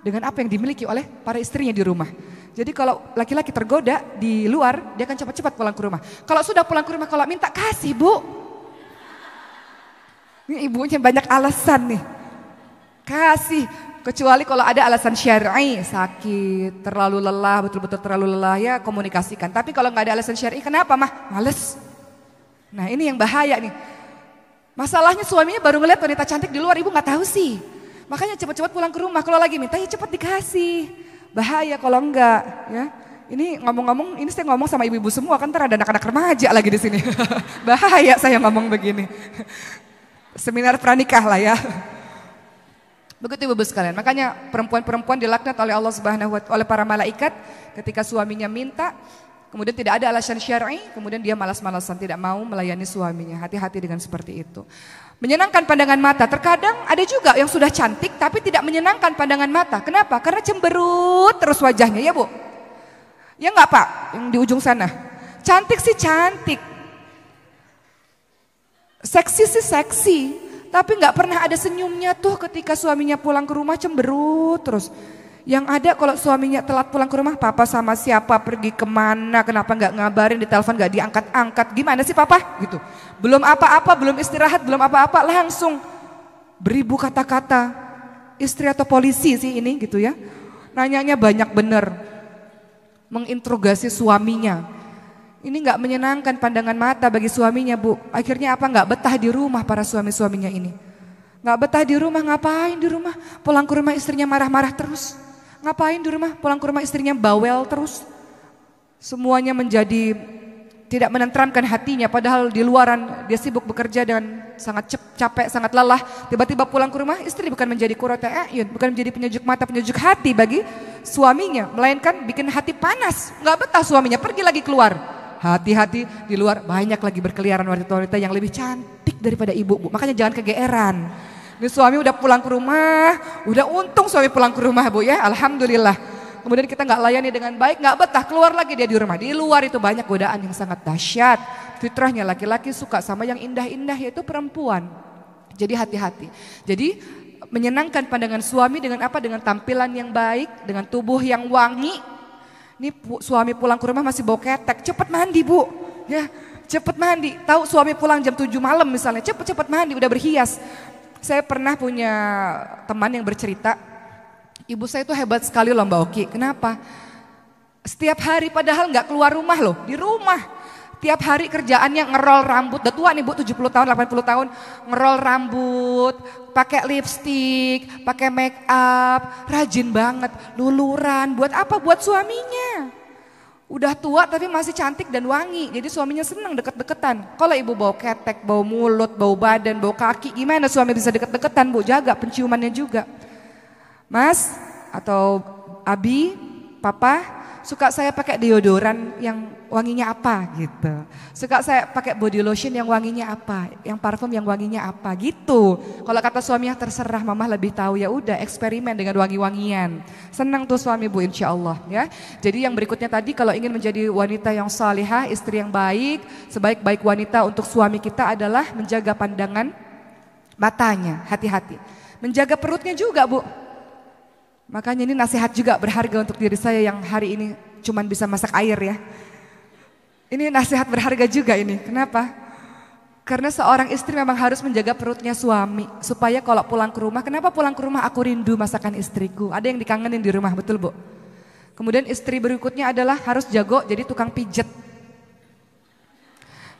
dengan apa yang dimiliki oleh para istrinya di rumah. Jadi kalau laki-laki tergoda di luar, dia akan cepat-cepat pulang ke rumah. Kalau sudah pulang ke rumah, kalau minta kasih bu, ini ibunya banyak alasan nih. Kasih. Kecuali kalau ada alasan syar'i, sakit, terlalu lelah, betul-betul terlalu lelah ya komunikasikan. Tapi kalau nggak ada alasan syar'i, kenapa mah? Males. Nah ini yang bahaya nih. Masalahnya suaminya baru ngeliat wanita cantik di luar, ibu nggak tahu sih. Makanya cepat-cepat pulang ke rumah. Kalau lagi minta ya cepat dikasih. Bahaya kalau enggak ya. Ini ngomong-ngomong, ini saya ngomong sama ibu-ibu semua kan ntar ada anak-anak remaja lagi di sini. Bahaya saya ngomong begini seminar pranikah lah ya. Begitu ibu sekalian. Makanya perempuan-perempuan dilaknat oleh Allah Subhanahu wa oleh para malaikat ketika suaminya minta, kemudian tidak ada alasan syar'i, kemudian dia malas-malasan tidak mau melayani suaminya. Hati-hati dengan seperti itu. Menyenangkan pandangan mata. Terkadang ada juga yang sudah cantik tapi tidak menyenangkan pandangan mata. Kenapa? Karena cemberut terus wajahnya ya, Bu. Ya enggak, Pak? Yang di ujung sana. Cantik sih cantik, Seksi sih seksi, tapi nggak pernah ada senyumnya tuh ketika suaminya pulang ke rumah cemberut terus. Yang ada kalau suaminya telat pulang ke rumah, papa sama siapa pergi kemana, kenapa nggak ngabarin, di telepon nggak diangkat-angkat, gimana sih papa gitu. Belum apa-apa, belum istirahat, belum apa-apa, langsung beribu kata-kata. Istri atau polisi sih ini gitu ya. Nanyanya banyak bener. Menginterogasi suaminya. Ini nggak menyenangkan pandangan mata bagi suaminya bu. Akhirnya apa nggak betah di rumah para suami-suaminya ini. Nggak betah di rumah ngapain di rumah? Pulang ke rumah istrinya marah-marah terus. Ngapain di rumah? Pulang ke rumah istrinya bawel terus. Semuanya menjadi tidak menenteramkan hatinya padahal di luaran dia sibuk bekerja dan sangat cep, capek, sangat lelah. Tiba-tiba pulang ke rumah istri bukan menjadi kurota ayun, bukan menjadi penyejuk mata, penyejuk hati bagi suaminya, melainkan bikin hati panas. nggak betah suaminya, pergi lagi keluar. Hati-hati di luar banyak lagi berkeliaran wanita-wanita yang lebih cantik daripada ibu. Bu. Makanya jangan kegeeran. Ini suami udah pulang ke rumah, udah untung suami pulang ke rumah bu ya, alhamdulillah. Kemudian kita nggak layani dengan baik, nggak betah, keluar lagi dia di rumah. Di luar itu banyak godaan yang sangat dahsyat. Fitrahnya laki-laki suka sama yang indah-indah yaitu perempuan. Jadi hati-hati. Jadi menyenangkan pandangan suami dengan apa? Dengan tampilan yang baik, dengan tubuh yang wangi, ini suami pulang ke rumah masih bau ketek, cepet mandi bu. Ya, cepet mandi. Tahu suami pulang jam 7 malam misalnya, cepet-cepet mandi, udah berhias. Saya pernah punya teman yang bercerita, ibu saya itu hebat sekali loh Mbak Oki. Kenapa? Setiap hari padahal nggak keluar rumah loh, di rumah Tiap hari kerjaannya ngerol rambut. Udah tua nih Bu 70 tahun, 80 tahun. Ngerol rambut, pakai lipstick, pakai make up, rajin banget, luluran. Buat apa? Buat suaminya. Udah tua tapi masih cantik dan wangi. Jadi suaminya seneng deket-deketan. Kalau ibu bau ketek, bau mulut, bau badan, bau kaki, gimana suami bisa deket-deketan? Bu jaga penciumannya juga. Mas atau Abi, Papa, suka saya pakai deodoran yang wanginya apa gitu. Suka saya pakai body lotion yang wanginya apa, yang parfum yang wanginya apa gitu. Kalau kata suaminya terserah mamah lebih tahu ya udah eksperimen dengan wangi-wangian. Senang tuh suami Bu insya Allah ya. Jadi yang berikutnya tadi kalau ingin menjadi wanita yang salihah, istri yang baik, sebaik-baik wanita untuk suami kita adalah menjaga pandangan matanya, hati-hati. Menjaga perutnya juga Bu. Makanya ini nasihat juga berharga untuk diri saya yang hari ini cuma bisa masak air ya. Ini nasihat berharga juga ini. Kenapa? Karena seorang istri memang harus menjaga perutnya suami supaya kalau pulang ke rumah, kenapa pulang ke rumah aku rindu masakan istriku. Ada yang dikangenin di rumah, betul Bu? Kemudian istri berikutnya adalah harus jago jadi tukang pijet.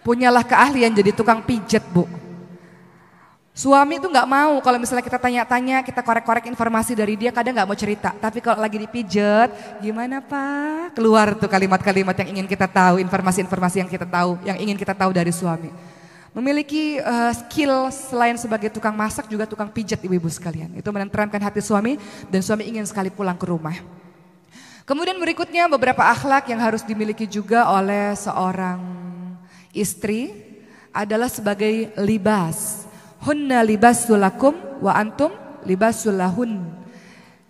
Punyalah keahlian jadi tukang pijet, Bu. Suami itu nggak mau kalau misalnya kita tanya-tanya, kita korek-korek informasi dari dia kadang nggak mau cerita. Tapi kalau lagi dipijet, gimana pak? Keluar tuh kalimat-kalimat yang ingin kita tahu, informasi-informasi yang kita tahu, yang ingin kita tahu dari suami. Memiliki uh, skill selain sebagai tukang masak juga tukang pijet ibu-ibu sekalian. Itu menenteramkan hati suami dan suami ingin sekali pulang ke rumah. Kemudian berikutnya beberapa akhlak yang harus dimiliki juga oleh seorang istri adalah sebagai libas Hunna libasulakum wa antum libasulahun.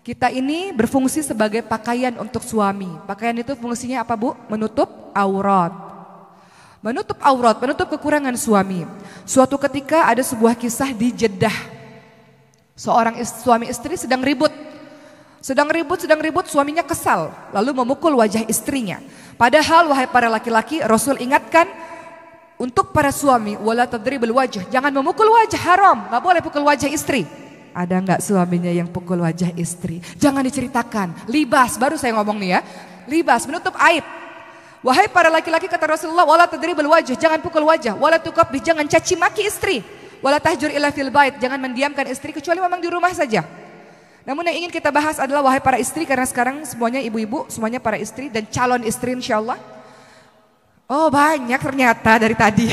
Kita ini berfungsi sebagai pakaian untuk suami. Pakaian itu fungsinya apa bu? Menutup aurat. Menutup aurat, menutup kekurangan suami. Suatu ketika ada sebuah kisah di Jeddah. Seorang istri, suami istri sedang ribut. Sedang ribut, sedang ribut, suaminya kesal. Lalu memukul wajah istrinya. Padahal wahai para laki-laki, Rasul ingatkan untuk para suami wala tadribul wajah, jangan memukul wajah haram, nggak boleh pukul wajah istri. Ada nggak suaminya yang pukul wajah istri? Jangan diceritakan. Libas, baru saya ngomong nih ya. Libas menutup aib. Wahai para laki-laki kata Rasulullah, wala tadribul wajah, jangan pukul wajah, wala tukabih, jangan caci maki istri. Wala tahjur ilah fil bait, jangan mendiamkan istri kecuali memang di rumah saja. Namun yang ingin kita bahas adalah wahai para istri karena sekarang semuanya ibu-ibu, semuanya para istri dan calon istri insyaallah. Oh banyak ternyata dari tadi.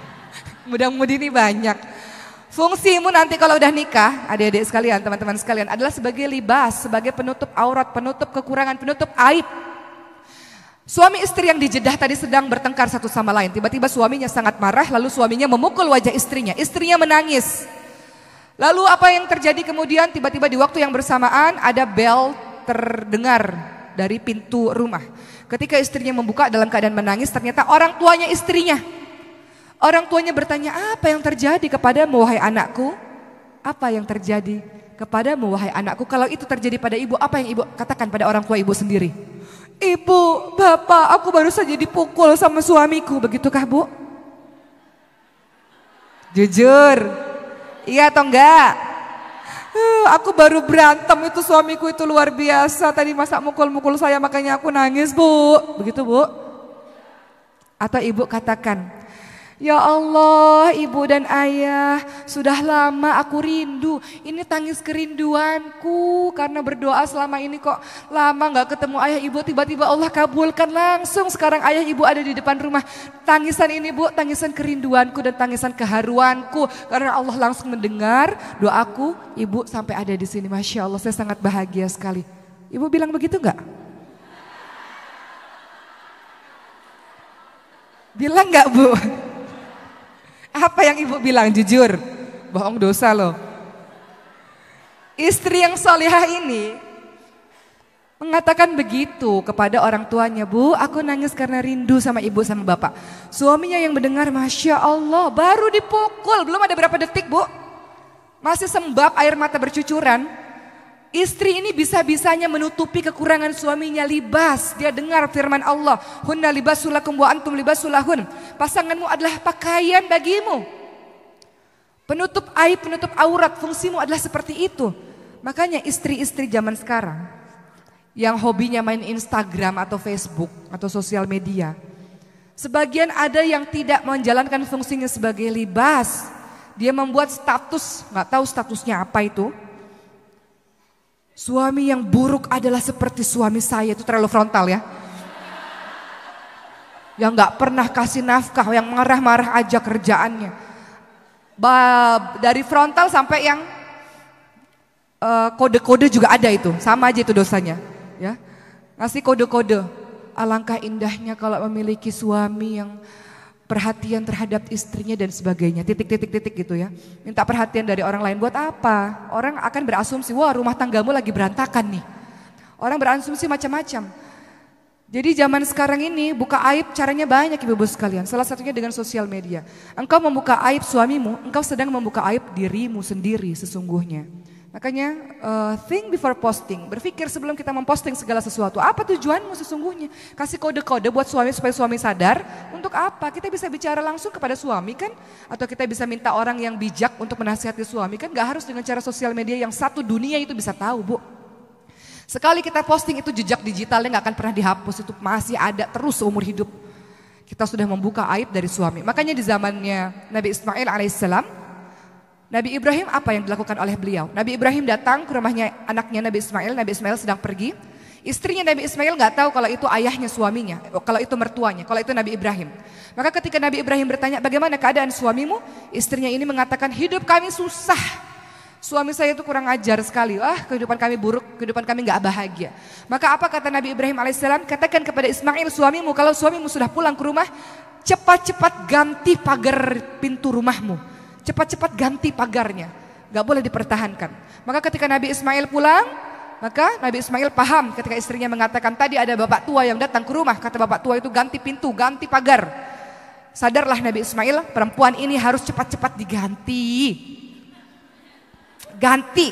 Mudah-mudahan ini banyak. Fungsimu nanti kalau udah nikah, adik-adik sekalian, teman-teman sekalian, adalah sebagai libas, sebagai penutup aurat, penutup kekurangan, penutup aib. Suami istri yang dijedah tadi sedang bertengkar satu sama lain. Tiba-tiba suaminya sangat marah, lalu suaminya memukul wajah istrinya. Istrinya menangis. Lalu apa yang terjadi kemudian? Tiba-tiba di waktu yang bersamaan ada bel terdengar dari pintu rumah. Ketika istrinya membuka dalam keadaan menangis, ternyata orang tuanya istrinya. Orang tuanya bertanya, apa yang terjadi kepada wahai anakku? Apa yang terjadi kepada wahai anakku? Kalau itu terjadi pada ibu, apa yang ibu katakan pada orang tua ibu sendiri? Ibu, bapak, aku baru saja dipukul sama suamiku. Begitukah bu? Jujur, iya atau enggak? Eh, aku baru berantem itu suamiku itu luar biasa. Tadi masa mukul-mukul saya makanya aku nangis bu. Begitu bu. Atau ibu katakan, Ya Allah, ibu dan ayah, sudah lama aku rindu. Ini tangis kerinduanku karena berdoa selama ini kok lama nggak ketemu ayah ibu. Tiba-tiba Allah kabulkan langsung sekarang ayah ibu ada di depan rumah. Tangisan ini bu, tangisan kerinduanku dan tangisan keharuanku karena Allah langsung mendengar doaku. Ibu sampai ada di sini, masya Allah, saya sangat bahagia sekali. Ibu bilang begitu nggak? Bilang nggak bu? Apa yang ibu bilang? Jujur, bohong dosa loh. Istri yang solihah ini mengatakan begitu kepada orang tuanya, Bu, aku nangis karena rindu sama ibu sama bapak. Suaminya yang mendengar, Masya Allah, baru dipukul, belum ada berapa detik Bu. Masih sembab air mata bercucuran, Istri ini bisa-bisanya menutupi kekurangan suaminya libas. Dia dengar firman Allah, "Hunna libasul lakum wa antum libasul lahun." Pasanganmu adalah pakaian bagimu. Penutup aib, penutup aurat, fungsimu adalah seperti itu. Makanya istri-istri zaman sekarang yang hobinya main Instagram atau Facebook atau sosial media. Sebagian ada yang tidak menjalankan fungsinya sebagai libas. Dia membuat status, nggak tahu statusnya apa itu Suami yang buruk adalah seperti suami saya itu terlalu frontal ya. Yang nggak pernah kasih nafkah, yang marah-marah aja kerjaannya. Ba dari frontal sampai yang eh, kode-kode uh, juga ada itu, sama aja itu dosanya. Ya, ngasih kode-kode. Alangkah indahnya kalau memiliki suami yang perhatian terhadap istrinya dan sebagainya, titik-titik-titik gitu ya. Minta perhatian dari orang lain buat apa? Orang akan berasumsi, wah rumah tanggamu lagi berantakan nih. Orang berasumsi macam-macam. Jadi zaman sekarang ini buka aib caranya banyak ibu-ibu sekalian. Salah satunya dengan sosial media. Engkau membuka aib suamimu, engkau sedang membuka aib dirimu sendiri sesungguhnya. Makanya uh, think before posting, berpikir sebelum kita memposting segala sesuatu. Apa tujuanmu sesungguhnya? Kasih kode-kode buat suami supaya suami sadar untuk apa? Kita bisa bicara langsung kepada suami kan? Atau kita bisa minta orang yang bijak untuk menasihati suami kan? Gak harus dengan cara sosial media yang satu dunia itu bisa tahu bu. Sekali kita posting itu jejak digitalnya nggak akan pernah dihapus itu masih ada terus seumur hidup. Kita sudah membuka aib dari suami. Makanya di zamannya Nabi Ismail alaihissalam Nabi Ibrahim apa yang dilakukan oleh beliau? Nabi Ibrahim datang ke rumahnya anaknya Nabi Ismail, Nabi Ismail sedang pergi. Istrinya Nabi Ismail nggak tahu kalau itu ayahnya suaminya, oh, kalau itu mertuanya, kalau itu Nabi Ibrahim. Maka ketika Nabi Ibrahim bertanya bagaimana keadaan suamimu, istrinya ini mengatakan hidup kami susah. Suami saya itu kurang ajar sekali, ah kehidupan kami buruk, kehidupan kami nggak bahagia. Maka apa kata Nabi Ibrahim alaihissalam? Katakan kepada Ismail suamimu kalau suamimu sudah pulang ke rumah, cepat-cepat ganti pagar pintu rumahmu Cepat-cepat ganti pagarnya. Gak boleh dipertahankan. Maka ketika Nabi Ismail pulang, maka Nabi Ismail paham ketika istrinya mengatakan tadi ada bapak tua yang datang ke rumah. Kata bapak tua itu ganti pintu, ganti pagar. Sadarlah Nabi Ismail, perempuan ini harus cepat-cepat diganti. Ganti.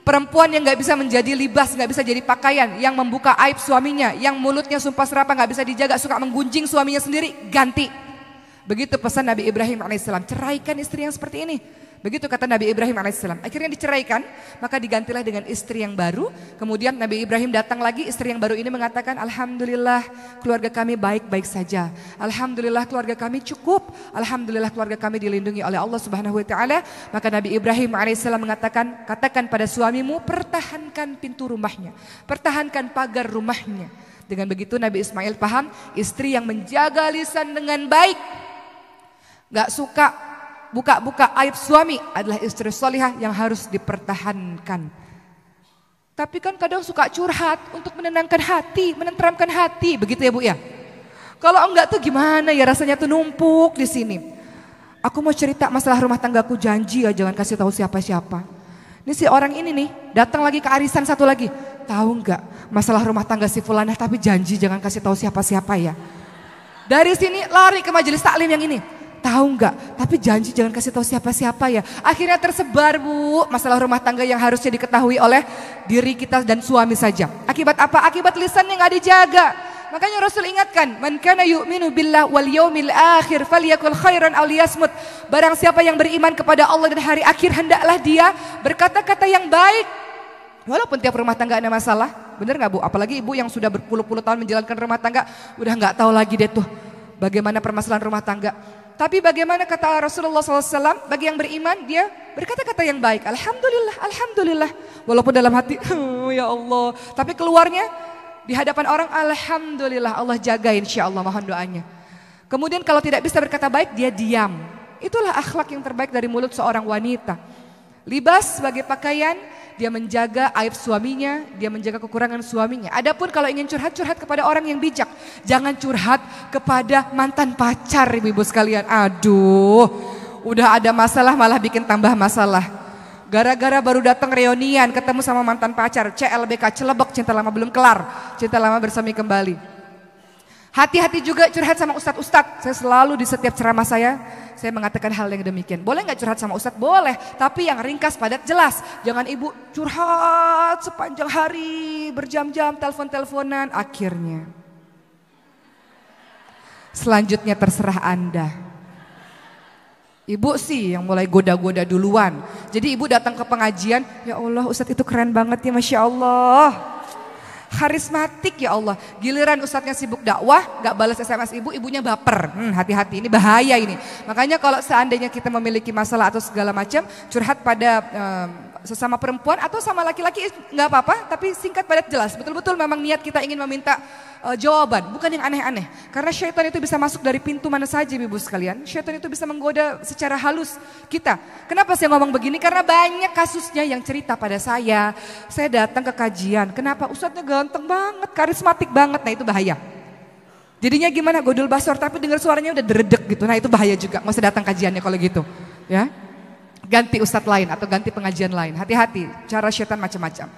Perempuan yang gak bisa menjadi libas, gak bisa jadi pakaian, yang membuka aib suaminya, yang mulutnya sumpah serapa gak bisa dijaga, suka menggunjing suaminya sendiri, ganti. Begitu pesan Nabi Ibrahim alaihissalam, ceraikan istri yang seperti ini. Begitu kata Nabi Ibrahim alaihissalam. Akhirnya diceraikan, maka digantilah dengan istri yang baru. Kemudian Nabi Ibrahim datang lagi, istri yang baru ini mengatakan, Alhamdulillah keluarga kami baik-baik saja. Alhamdulillah keluarga kami cukup. Alhamdulillah keluarga kami dilindungi oleh Allah subhanahu wa ta'ala. Maka Nabi Ibrahim alaihissalam mengatakan, katakan pada suamimu, pertahankan pintu rumahnya. Pertahankan pagar rumahnya. Dengan begitu Nabi Ismail paham, istri yang menjaga lisan dengan baik Gak suka buka-buka aib suami adalah istri solihah yang harus dipertahankan. Tapi kan kadang suka curhat untuk menenangkan hati, menenteramkan hati, begitu ya Bu ya. Kalau enggak tuh gimana ya rasanya tuh numpuk di sini. Aku mau cerita masalah rumah tanggaku janji ya jangan kasih tahu siapa-siapa. Ini si orang ini nih datang lagi ke arisan satu lagi. Tahu enggak masalah rumah tangga si fulanah tapi janji jangan kasih tahu siapa-siapa ya. Dari sini lari ke majelis taklim yang ini tahu nggak? Tapi janji jangan kasih tahu siapa-siapa ya. Akhirnya tersebar bu, masalah rumah tangga yang harusnya diketahui oleh diri kita dan suami saja. Akibat apa? Akibat lisan yang nggak dijaga. Makanya Rasul ingatkan, "Man kana yu'minu billah wal yaumil akhir falyakul khairan aw liyasmut." Barang siapa yang beriman kepada Allah dan hari akhir hendaklah dia berkata-kata yang baik. Walaupun tiap rumah tangga ada masalah, bener nggak bu? Apalagi ibu yang sudah berpuluh-puluh tahun menjalankan rumah tangga, udah nggak tahu lagi deh tuh bagaimana permasalahan rumah tangga. Tapi bagaimana kata Rasulullah SAW bagi yang beriman dia berkata-kata yang baik. Alhamdulillah, alhamdulillah. Walaupun dalam hati, ya Allah. Tapi keluarnya di hadapan orang, alhamdulillah Allah jaga insya Allah mohon doanya. Kemudian kalau tidak bisa berkata baik dia diam. Itulah akhlak yang terbaik dari mulut seorang wanita. Libas sebagai pakaian dia menjaga aib suaminya, dia menjaga kekurangan suaminya. Adapun kalau ingin curhat-curhat kepada orang yang bijak, jangan curhat kepada mantan pacar ibu-ibu sekalian. Aduh, udah ada masalah malah bikin tambah masalah. Gara-gara baru datang reunian ketemu sama mantan pacar, CLBK, celebek, cinta lama belum kelar, cinta lama bersami kembali. Hati-hati juga curhat sama ustadz-ustadz, saya selalu di setiap ceramah saya, saya mengatakan hal yang demikian. Boleh nggak curhat sama Ustadz? Boleh, tapi yang ringkas padat jelas. Jangan ibu curhat sepanjang hari, berjam-jam, telepon-teleponan, akhirnya. Selanjutnya terserah Anda. Ibu sih yang mulai goda-goda duluan. Jadi ibu datang ke pengajian, ya Allah Ustadz itu keren banget ya Masya Allah. Karismatik ya Allah. Giliran ustadznya sibuk dakwah, gak balas SMS ibu, ibunya baper. hati hmm, hati-hati ini bahaya ini. Makanya kalau seandainya kita memiliki masalah atau segala macam, curhat pada um, sesama perempuan atau sama laki-laki nggak apa-apa tapi singkat padat jelas betul-betul memang niat kita ingin meminta uh, jawaban bukan yang aneh-aneh karena syaitan itu bisa masuk dari pintu mana saja ibu sekalian syaitan itu bisa menggoda secara halus kita kenapa saya ngomong begini karena banyak kasusnya yang cerita pada saya saya datang ke kajian kenapa ustadznya ganteng banget karismatik banget nah itu bahaya jadinya gimana godul basor tapi dengar suaranya udah deredek gitu nah itu bahaya juga masa datang kajiannya kalau gitu ya ganti ustadz lain atau ganti pengajian lain. Hati-hati, cara syaitan macam-macam.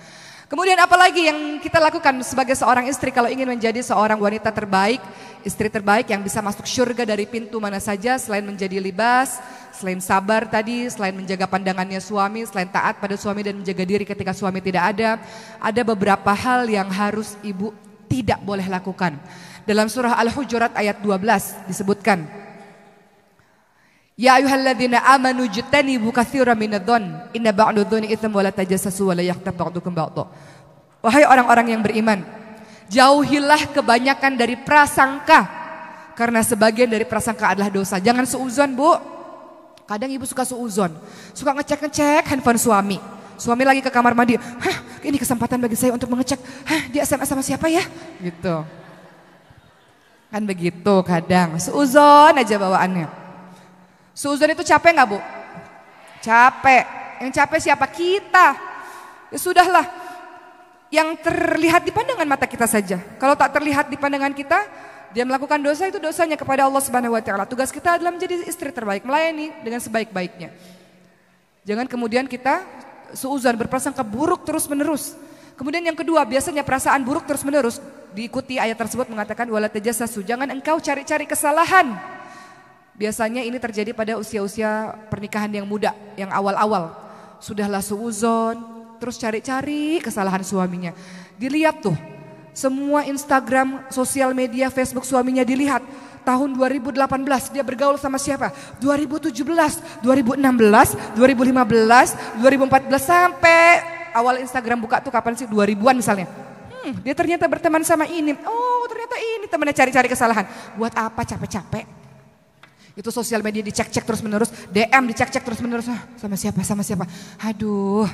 Kemudian apalagi yang kita lakukan sebagai seorang istri kalau ingin menjadi seorang wanita terbaik, istri terbaik yang bisa masuk surga dari pintu mana saja selain menjadi libas, selain sabar tadi, selain menjaga pandangannya suami, selain taat pada suami dan menjaga diri ketika suami tidak ada, ada beberapa hal yang harus ibu tidak boleh lakukan. Dalam surah Al-Hujurat ayat 12 disebutkan, Ya ayuhalladzina amanu jtanibu katsiran minadhan inna badadh dhuni itham wala tajasasu wala wa ba'dukum ba'du Wahai orang-orang yang beriman, jauhilah kebanyakan dari prasangka karena sebagian dari prasangka adalah dosa. Jangan seuzon, Bu. Kadang ibu suka seuzon, suka ngecek-ngecek handphone suami. Suami lagi ke kamar mandi, "Hah, ini kesempatan bagi saya untuk mengecek, hah, dia SMS sama siapa ya?" gitu. Kan begitu kadang, seuzon aja bawaannya. Suzon itu capek nggak bu? Capek. Yang capek siapa? Kita. Ya sudahlah. Yang terlihat di pandangan mata kita saja. Kalau tak terlihat di pandangan kita, dia melakukan dosa itu dosanya kepada Allah Subhanahu wa taala. Tugas kita adalah menjadi istri terbaik, melayani dengan sebaik-baiknya. Jangan kemudian kita suuzon berprasangka buruk terus-menerus. Kemudian yang kedua, biasanya perasaan buruk terus-menerus diikuti ayat tersebut mengatakan wala tajassasu, jangan engkau cari-cari kesalahan. Biasanya ini terjadi pada usia-usia pernikahan yang muda, yang awal-awal. Sudahlah suuzon, terus cari-cari kesalahan suaminya. Dilihat tuh, semua Instagram, sosial media, Facebook suaminya dilihat. Tahun 2018 dia bergaul sama siapa? 2017, 2016, 2015, 2014 sampai awal Instagram buka tuh kapan sih? 2000-an misalnya. Hmm, dia ternyata berteman sama ini. Oh, ternyata ini temannya cari-cari kesalahan. Buat apa capek-capek? Itu sosial media dicek-cek terus menerus, DM dicek-cek terus menerus ah, sama siapa sama siapa. Aduh.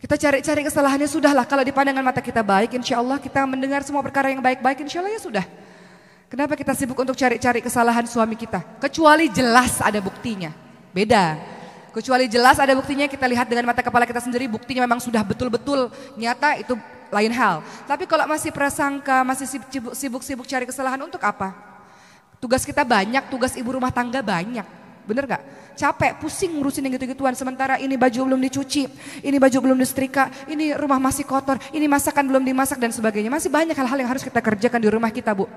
Kita cari-cari kesalahannya sudahlah kalau di pandangan mata kita baik insya Allah kita mendengar semua perkara yang baik-baik insya Allah ya sudah. Kenapa kita sibuk untuk cari-cari kesalahan suami kita? Kecuali jelas ada buktinya. Beda. Kecuali jelas ada buktinya kita lihat dengan mata kepala kita sendiri buktinya memang sudah betul-betul nyata itu lain hal. Tapi kalau masih prasangka, masih sibuk-sibuk cari kesalahan untuk apa? Tugas kita banyak, tugas ibu rumah tangga banyak. Bener gak? Capek, pusing ngurusin yang gitu-gituan. Sementara ini baju belum dicuci, ini baju belum disetrika, ini rumah masih kotor, ini masakan belum dimasak dan sebagainya. Masih banyak hal-hal yang harus kita kerjakan di rumah kita bu.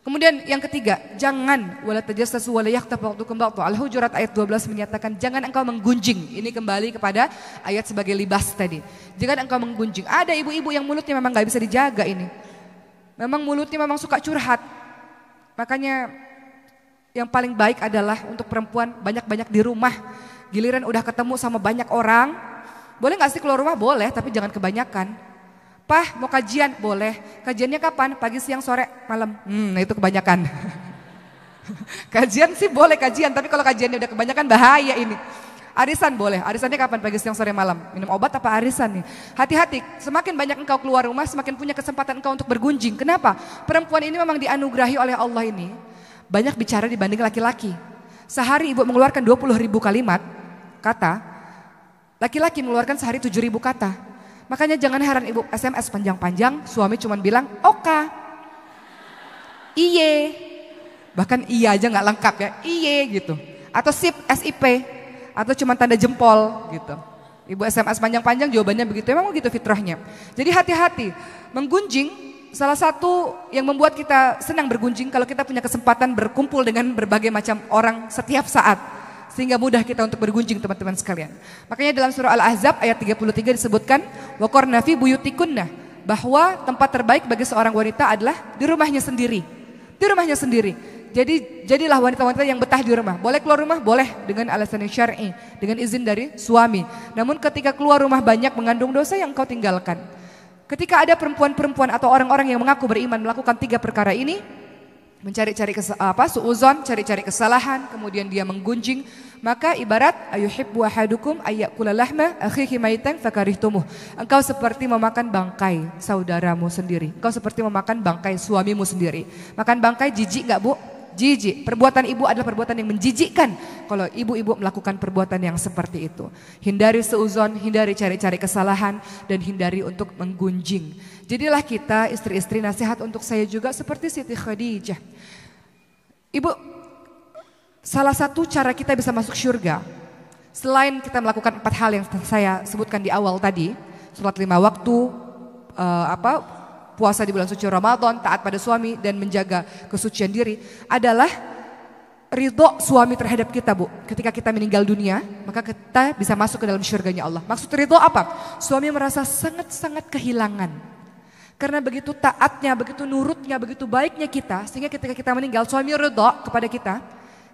Kemudian yang ketiga, jangan wala tajassasu wala waktu kembali. Al-Hujurat ayat 12 menyatakan jangan engkau menggunjing. Ini kembali kepada ayat sebagai libas tadi. Jangan engkau menggunjing. Ada ibu-ibu yang mulutnya memang nggak bisa dijaga ini. Memang mulutnya memang suka curhat, Makanya yang paling baik adalah untuk perempuan banyak-banyak di rumah. Giliran udah ketemu sama banyak orang, boleh nggak sih keluar rumah? Boleh, tapi jangan kebanyakan. Pah, mau kajian? Boleh. Kajiannya kapan? Pagi, siang, sore, malam. Hmm, nah itu kebanyakan. kajian sih boleh kajian, tapi kalau kajiannya udah kebanyakan bahaya ini. Arisan boleh, arisannya kapan? Pagi, siang, sore, malam. Minum obat apa arisan nih? Hati-hati, semakin banyak engkau keluar rumah, semakin punya kesempatan engkau untuk bergunjing. Kenapa? Perempuan ini memang dianugerahi oleh Allah ini. Banyak bicara dibanding laki-laki. Sehari ibu mengeluarkan 20 ribu kalimat, kata. Laki-laki mengeluarkan sehari 7 ribu kata. Makanya jangan heran ibu SMS panjang-panjang, suami cuma bilang, oka, iye. Bahkan iya aja nggak lengkap ya, iye gitu. Atau sip, SIP, atau cuma tanda jempol gitu. Ibu SMS panjang-panjang jawabannya begitu, emang begitu fitrahnya. Jadi hati-hati, menggunjing salah satu yang membuat kita senang bergunjing kalau kita punya kesempatan berkumpul dengan berbagai macam orang setiap saat. Sehingga mudah kita untuk bergunjing teman-teman sekalian. Makanya dalam surah Al-Ahzab ayat 33 disebutkan, Wakor nafi buyutikunna, Bahwa tempat terbaik bagi seorang wanita adalah di rumahnya sendiri. Di rumahnya sendiri. Jadi jadilah wanita-wanita yang betah di rumah. Boleh keluar rumah? Boleh dengan alasan yang syar'i, dengan izin dari suami. Namun ketika keluar rumah banyak mengandung dosa yang kau tinggalkan. Ketika ada perempuan-perempuan atau orang-orang yang mengaku beriman melakukan tiga perkara ini, mencari-cari apa suuzon, cari-cari kesalahan, kemudian dia menggunjing, maka ibarat ayuhibbu ahadukum ayyakula lahma akhihi maitan fakarihtumuh. Engkau seperti memakan bangkai saudaramu sendiri. Engkau seperti memakan bangkai suamimu sendiri. Makan bangkai jijik enggak, Bu? jijik. Perbuatan ibu adalah perbuatan yang menjijikkan kalau ibu-ibu melakukan perbuatan yang seperti itu. Hindari seuzon, hindari cari-cari kesalahan dan hindari untuk menggunjing. Jadilah kita istri-istri nasihat untuk saya juga seperti Siti Khadijah. Ibu, salah satu cara kita bisa masuk surga selain kita melakukan empat hal yang saya sebutkan di awal tadi, sholat lima waktu, uh, apa puasa di bulan suci Ramadan, taat pada suami dan menjaga kesucian diri adalah ridho suami terhadap kita bu. Ketika kita meninggal dunia, maka kita bisa masuk ke dalam syurganya Allah. Maksud ridho apa? Suami merasa sangat-sangat kehilangan. Karena begitu taatnya, begitu nurutnya, begitu baiknya kita, sehingga ketika kita meninggal, suami ridho kepada kita,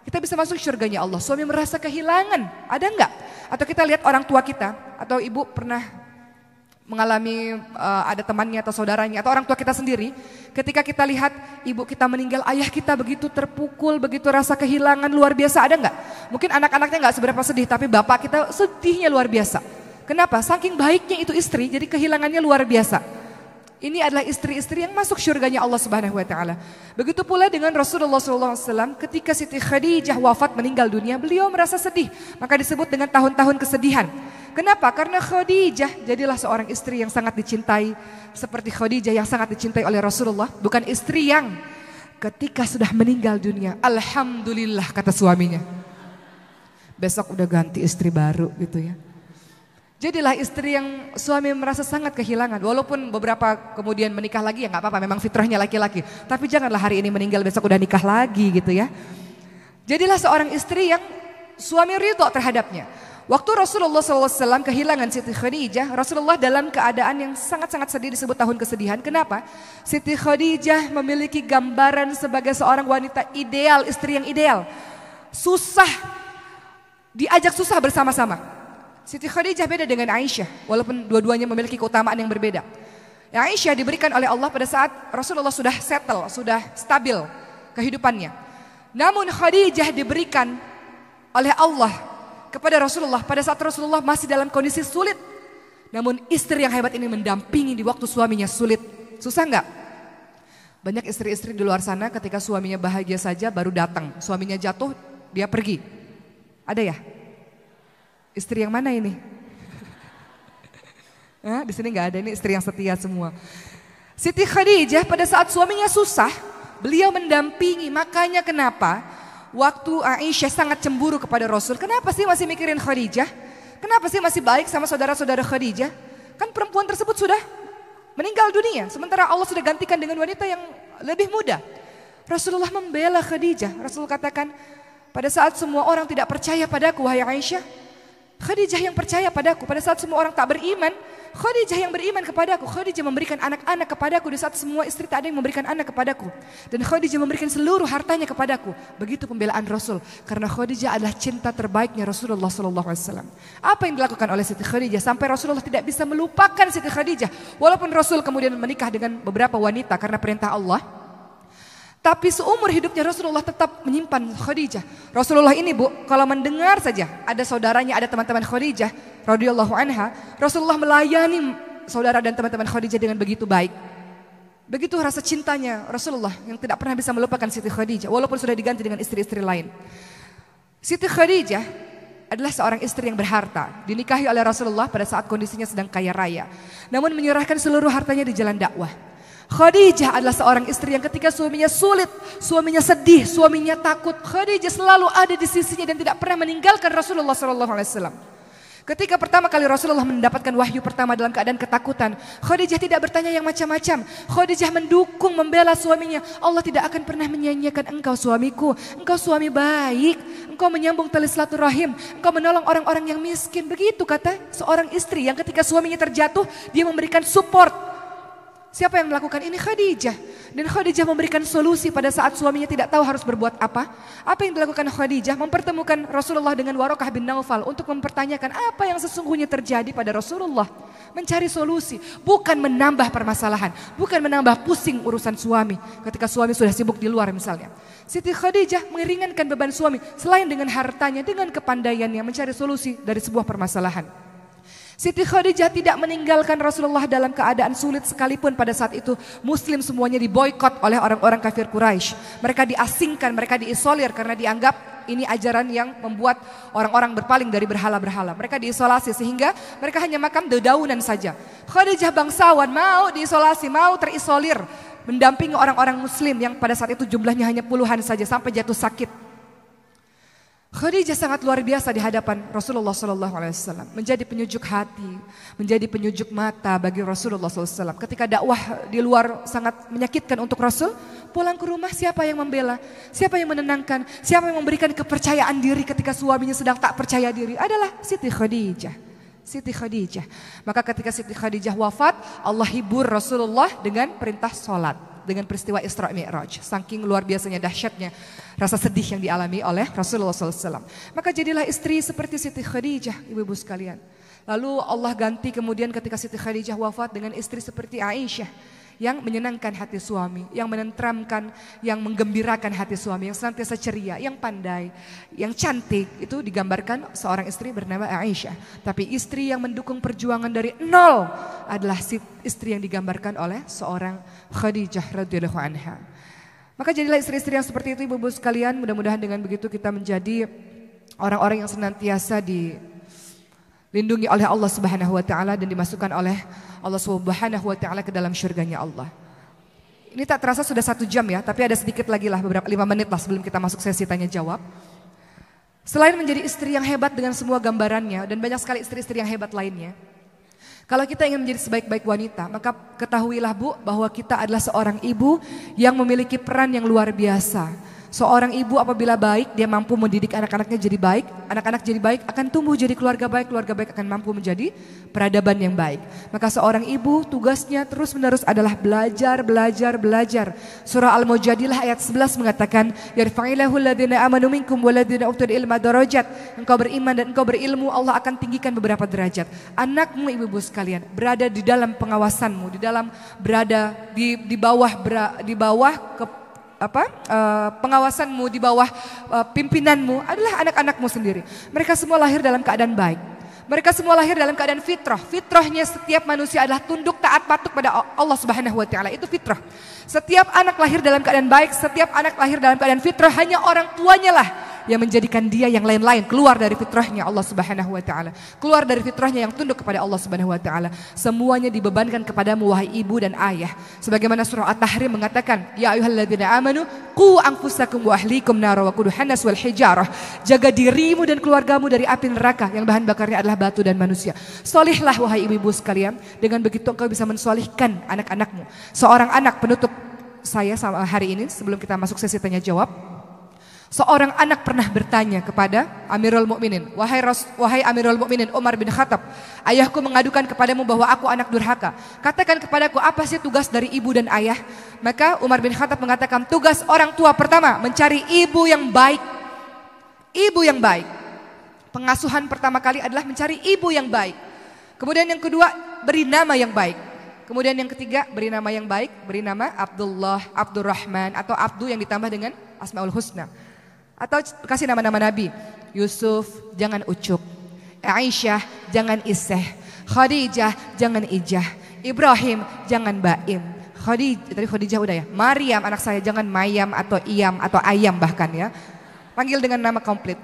kita bisa masuk syurganya Allah. Suami merasa kehilangan, ada enggak? Atau kita lihat orang tua kita, atau ibu pernah mengalami uh, ada temannya atau saudaranya atau orang tua kita sendiri, ketika kita lihat ibu kita meninggal, ayah kita begitu terpukul, begitu rasa kehilangan luar biasa ada nggak? Mungkin anak-anaknya nggak seberapa sedih, tapi bapak kita sedihnya luar biasa. Kenapa? Saking baiknya itu istri, jadi kehilangannya luar biasa. Ini adalah istri-istri yang masuk surganya Allah Subhanahu wa taala. Begitu pula dengan Rasulullah SAW ketika Siti Khadijah wafat meninggal dunia, beliau merasa sedih, maka disebut dengan tahun-tahun kesedihan. Kenapa? Karena Khadijah jadilah seorang istri yang sangat dicintai seperti Khadijah yang sangat dicintai oleh Rasulullah, bukan istri yang ketika sudah meninggal dunia, alhamdulillah kata suaminya. Besok udah ganti istri baru gitu ya. Jadilah istri yang suami merasa sangat kehilangan. Walaupun beberapa kemudian menikah lagi ya nggak apa-apa. Memang fitrahnya laki-laki. Tapi janganlah hari ini meninggal besok udah nikah lagi gitu ya. Jadilah seorang istri yang suami ridho terhadapnya. Waktu Rasulullah SAW kehilangan Siti Khadijah, Rasulullah dalam keadaan yang sangat-sangat sedih disebut tahun kesedihan. Kenapa? Siti Khadijah memiliki gambaran sebagai seorang wanita ideal, istri yang ideal. Susah, diajak susah bersama-sama. Siti Khadijah beda dengan Aisyah, walaupun dua-duanya memiliki keutamaan yang berbeda. Ya, Aisyah diberikan oleh Allah pada saat Rasulullah sudah settle, sudah stabil kehidupannya. Namun Khadijah diberikan oleh Allah kepada Rasulullah pada saat Rasulullah masih dalam kondisi sulit. Namun istri yang hebat ini mendampingi di waktu suaminya sulit. Susah nggak? Banyak istri-istri di luar sana ketika suaminya bahagia saja baru datang. Suaminya jatuh, dia pergi. Ada ya? Istri yang mana ini? Nah, di sini nggak ada ini istri yang setia semua. Siti Khadijah pada saat suaminya susah, beliau mendampingi. Makanya kenapa? waktu Aisyah sangat cemburu kepada Rasul. Kenapa sih masih mikirin Khadijah? Kenapa sih masih baik sama saudara-saudara Khadijah? Kan perempuan tersebut sudah meninggal dunia. Sementara Allah sudah gantikan dengan wanita yang lebih muda. Rasulullah membela Khadijah. Rasul katakan, pada saat semua orang tidak percaya padaku, wahai Aisyah. Khadijah yang percaya padaku. Pada saat semua orang tak beriman, Khadijah yang beriman kepadaku, Khadijah memberikan anak-anak kepadaku di saat semua istri tak ada yang memberikan anak kepadaku. Dan Khadijah memberikan seluruh hartanya kepadaku. Begitu pembelaan Rasul karena Khadijah adalah cinta terbaiknya Rasulullah SAW. Apa yang dilakukan oleh Siti Khadijah sampai Rasulullah tidak bisa melupakan Siti Khadijah walaupun Rasul kemudian menikah dengan beberapa wanita karena perintah Allah. Tapi seumur hidupnya Rasulullah tetap menyimpan Khadijah. Rasulullah ini bu, kalau mendengar saja ada saudaranya, ada teman-teman Khadijah, radhiyallahu anha, Rasulullah melayani saudara dan teman-teman Khadijah dengan begitu baik. Begitu rasa cintanya Rasulullah yang tidak pernah bisa melupakan Siti Khadijah, walaupun sudah diganti dengan istri-istri lain. Siti Khadijah adalah seorang istri yang berharta, dinikahi oleh Rasulullah pada saat kondisinya sedang kaya raya. Namun menyerahkan seluruh hartanya di jalan dakwah. Khadijah adalah seorang istri yang ketika suaminya sulit, suaminya sedih, suaminya takut, Khadijah selalu ada di sisinya dan tidak pernah meninggalkan Rasulullah SAW. Ketika pertama kali Rasulullah mendapatkan wahyu pertama dalam keadaan ketakutan, Khadijah tidak bertanya yang macam-macam. Khadijah mendukung, membela suaminya. Allah tidak akan pernah menyanyiakan engkau suamiku. Engkau suami baik. Engkau menyambung tali silaturahim. Engkau menolong orang-orang yang miskin. Begitu kata seorang istri yang ketika suaminya terjatuh, dia memberikan support Siapa yang melakukan ini? Khadijah. Dan Khadijah memberikan solusi pada saat suaminya tidak tahu harus berbuat apa. Apa yang dilakukan Khadijah? Mempertemukan Rasulullah dengan Warokah bin Naufal untuk mempertanyakan apa yang sesungguhnya terjadi pada Rasulullah. Mencari solusi, bukan menambah permasalahan, bukan menambah pusing urusan suami ketika suami sudah sibuk di luar misalnya. Siti Khadijah meringankan beban suami selain dengan hartanya, dengan kepandaiannya mencari solusi dari sebuah permasalahan. Siti Khadijah tidak meninggalkan Rasulullah dalam keadaan sulit sekalipun pada saat itu Muslim semuanya diboykot oleh orang-orang kafir Quraisy. Mereka diasingkan, mereka diisolir karena dianggap ini ajaran yang membuat orang-orang berpaling dari berhala-berhala. Mereka diisolasi sehingga mereka hanya makam dedaunan saja. Khadijah bangsawan mau diisolasi, mau terisolir, mendampingi orang-orang muslim yang pada saat itu jumlahnya hanya puluhan saja sampai jatuh sakit. Khadijah sangat luar biasa di hadapan Rasulullah SAW. menjadi penyujuk hati, menjadi penyujuk mata bagi Rasulullah SAW. Ketika dakwah di luar sangat menyakitkan untuk Rasul, pulang ke rumah siapa yang membela, siapa yang menenangkan, siapa yang memberikan kepercayaan diri ketika suaminya sedang tak percaya diri adalah Siti Khadijah. Siti Khadijah. Maka ketika Siti Khadijah wafat, Allah hibur Rasulullah dengan perintah sholat dengan peristiwa Isra Mi'raj. Saking luar biasanya dahsyatnya rasa sedih yang dialami oleh Rasulullah SAW. Maka jadilah istri seperti Siti Khadijah, ibu-ibu sekalian. Lalu Allah ganti kemudian ketika Siti Khadijah wafat dengan istri seperti Aisyah yang menyenangkan hati suami, yang menentramkan, yang menggembirakan hati suami, yang senantiasa ceria, yang pandai, yang cantik. Itu digambarkan seorang istri bernama Aisyah. Tapi istri yang mendukung perjuangan dari nol adalah istri yang digambarkan oleh seorang Khadijah radhiyallahu anha. Maka jadilah istri-istri yang seperti itu ibu-ibu sekalian, mudah-mudahan dengan begitu kita menjadi orang-orang yang senantiasa di Lindungi oleh Allah Subhanahu wa taala dan dimasukkan oleh Allah Subhanahu wa taala ke dalam surganya Allah. Ini tak terasa sudah satu jam ya, tapi ada sedikit lagi lah beberapa lima menit lah sebelum kita masuk sesi tanya jawab. Selain menjadi istri yang hebat dengan semua gambarannya dan banyak sekali istri-istri yang hebat lainnya. Kalau kita ingin menjadi sebaik-baik wanita, maka ketahuilah Bu bahwa kita adalah seorang ibu yang memiliki peran yang luar biasa Seorang ibu apabila baik, dia mampu mendidik anak-anaknya jadi baik. Anak-anak jadi baik akan tumbuh jadi keluarga baik. Keluarga baik akan mampu menjadi peradaban yang baik. Maka seorang ibu tugasnya terus-menerus adalah belajar, belajar, belajar. Surah Al-Mujadilah ayat 11 mengatakan, Yarfa'ilahul ladina amanu minkum waladina ilma darajat. Engkau beriman dan engkau berilmu, Allah akan tinggikan beberapa derajat. Anakmu ibu-ibu sekalian, berada di dalam pengawasanmu, di dalam berada di, di bawah di bawah ke apa uh, pengawasanmu di bawah uh, pimpinanmu adalah anak-anakmu sendiri. Mereka semua lahir dalam keadaan baik. Mereka semua lahir dalam keadaan fitrah. Fitrahnya setiap manusia adalah tunduk taat patuh pada Allah Subhanahu wa taala. Itu fitrah. Setiap anak lahir dalam keadaan baik, setiap anak lahir dalam keadaan fitrah, hanya orang tuanya lah yang menjadikan dia yang lain-lain keluar dari fitrahnya Allah Subhanahu wa taala. Keluar dari fitrahnya yang tunduk kepada Allah Subhanahu wa taala. Semuanya dibebankan kepadamu wahai ibu dan ayah. Sebagaimana surah At-Tahrim mengatakan, "Ya ayyuhalladzina amanu qu anfusakum wa ahlikum nar wa quduhannas wal hijarah." Jaga dirimu dan keluargamu dari api neraka yang bahan bakarnya adalah batu dan manusia. Solihlah wahai ibu-ibu sekalian, dengan begitu engkau bisa mensolihkan anak-anakmu. Seorang anak penutup saya sama hari ini sebelum kita masuk sesi tanya jawab. Seorang anak pernah bertanya kepada Amirul Mukminin, "Wahai wahai Amirul Mukminin Umar bin Khattab, ayahku mengadukan kepadamu bahwa aku anak durhaka. Katakan kepadaku apa sih tugas dari ibu dan ayah?" Maka Umar bin Khattab mengatakan, "Tugas orang tua pertama mencari ibu yang baik." Ibu yang baik. Pengasuhan pertama kali adalah mencari ibu yang baik. Kemudian yang kedua, beri nama yang baik. Kemudian yang ketiga beri nama yang baik, beri nama Abdullah, Abdurrahman atau Abdu yang ditambah dengan Asmaul Husna. Atau kasih nama-nama Nabi. Yusuf, jangan ucuk. Aisyah, jangan iseh. Khadijah, jangan ijah. Ibrahim, jangan baim. Khadijah, tadi Khadijah udah ya. Maryam, anak saya, jangan mayam atau iam atau ayam bahkan ya. Panggil dengan nama komplit.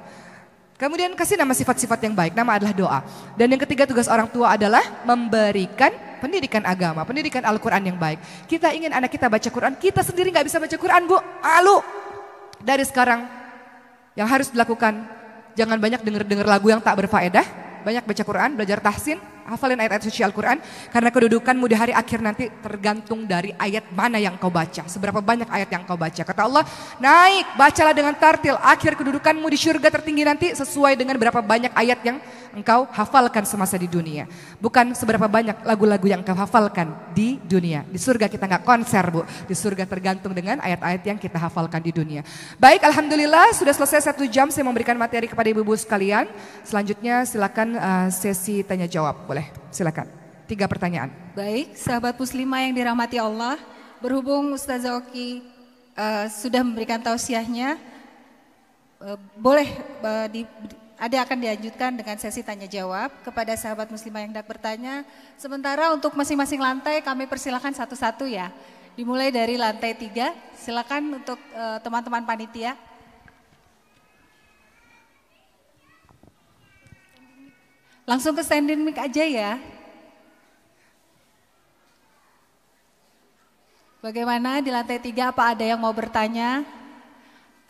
Kemudian kasih nama sifat-sifat yang baik, nama adalah doa. Dan yang ketiga tugas orang tua adalah memberikan pendidikan agama, pendidikan Al-Quran yang baik. Kita ingin anak kita baca Quran, kita sendiri nggak bisa baca Quran bu, alu. Dari sekarang yang harus dilakukan. Jangan banyak dengar-dengar lagu yang tak berfaedah, banyak baca Quran, belajar tahsin, hafalin ayat-ayat suci Al-Quran karena kedudukanmu di hari akhir nanti tergantung dari ayat mana yang kau baca seberapa banyak ayat yang kau baca kata Allah naik bacalah dengan tartil akhir kedudukanmu di surga tertinggi nanti sesuai dengan berapa banyak ayat yang engkau hafalkan semasa di dunia bukan seberapa banyak lagu-lagu yang engkau hafalkan di dunia di surga kita nggak konser bu di surga tergantung dengan ayat-ayat yang kita hafalkan di dunia baik Alhamdulillah sudah selesai satu jam saya memberikan materi kepada ibu-ibu sekalian selanjutnya silakan uh, sesi tanya jawab boleh? Silakan. Tiga pertanyaan. Baik, sahabat muslimah yang dirahmati Allah, berhubung Ustazah Oki uh, sudah memberikan tausiahnya, uh, boleh uh, di, ada akan dilanjutkan dengan sesi tanya jawab kepada sahabat muslimah yang hendak bertanya. Sementara untuk masing-masing lantai kami persilahkan satu-satu ya. Dimulai dari lantai tiga, silakan untuk teman-teman uh, teman -teman panitia. Langsung ke standing mic aja ya. Bagaimana di lantai tiga apa ada yang mau bertanya?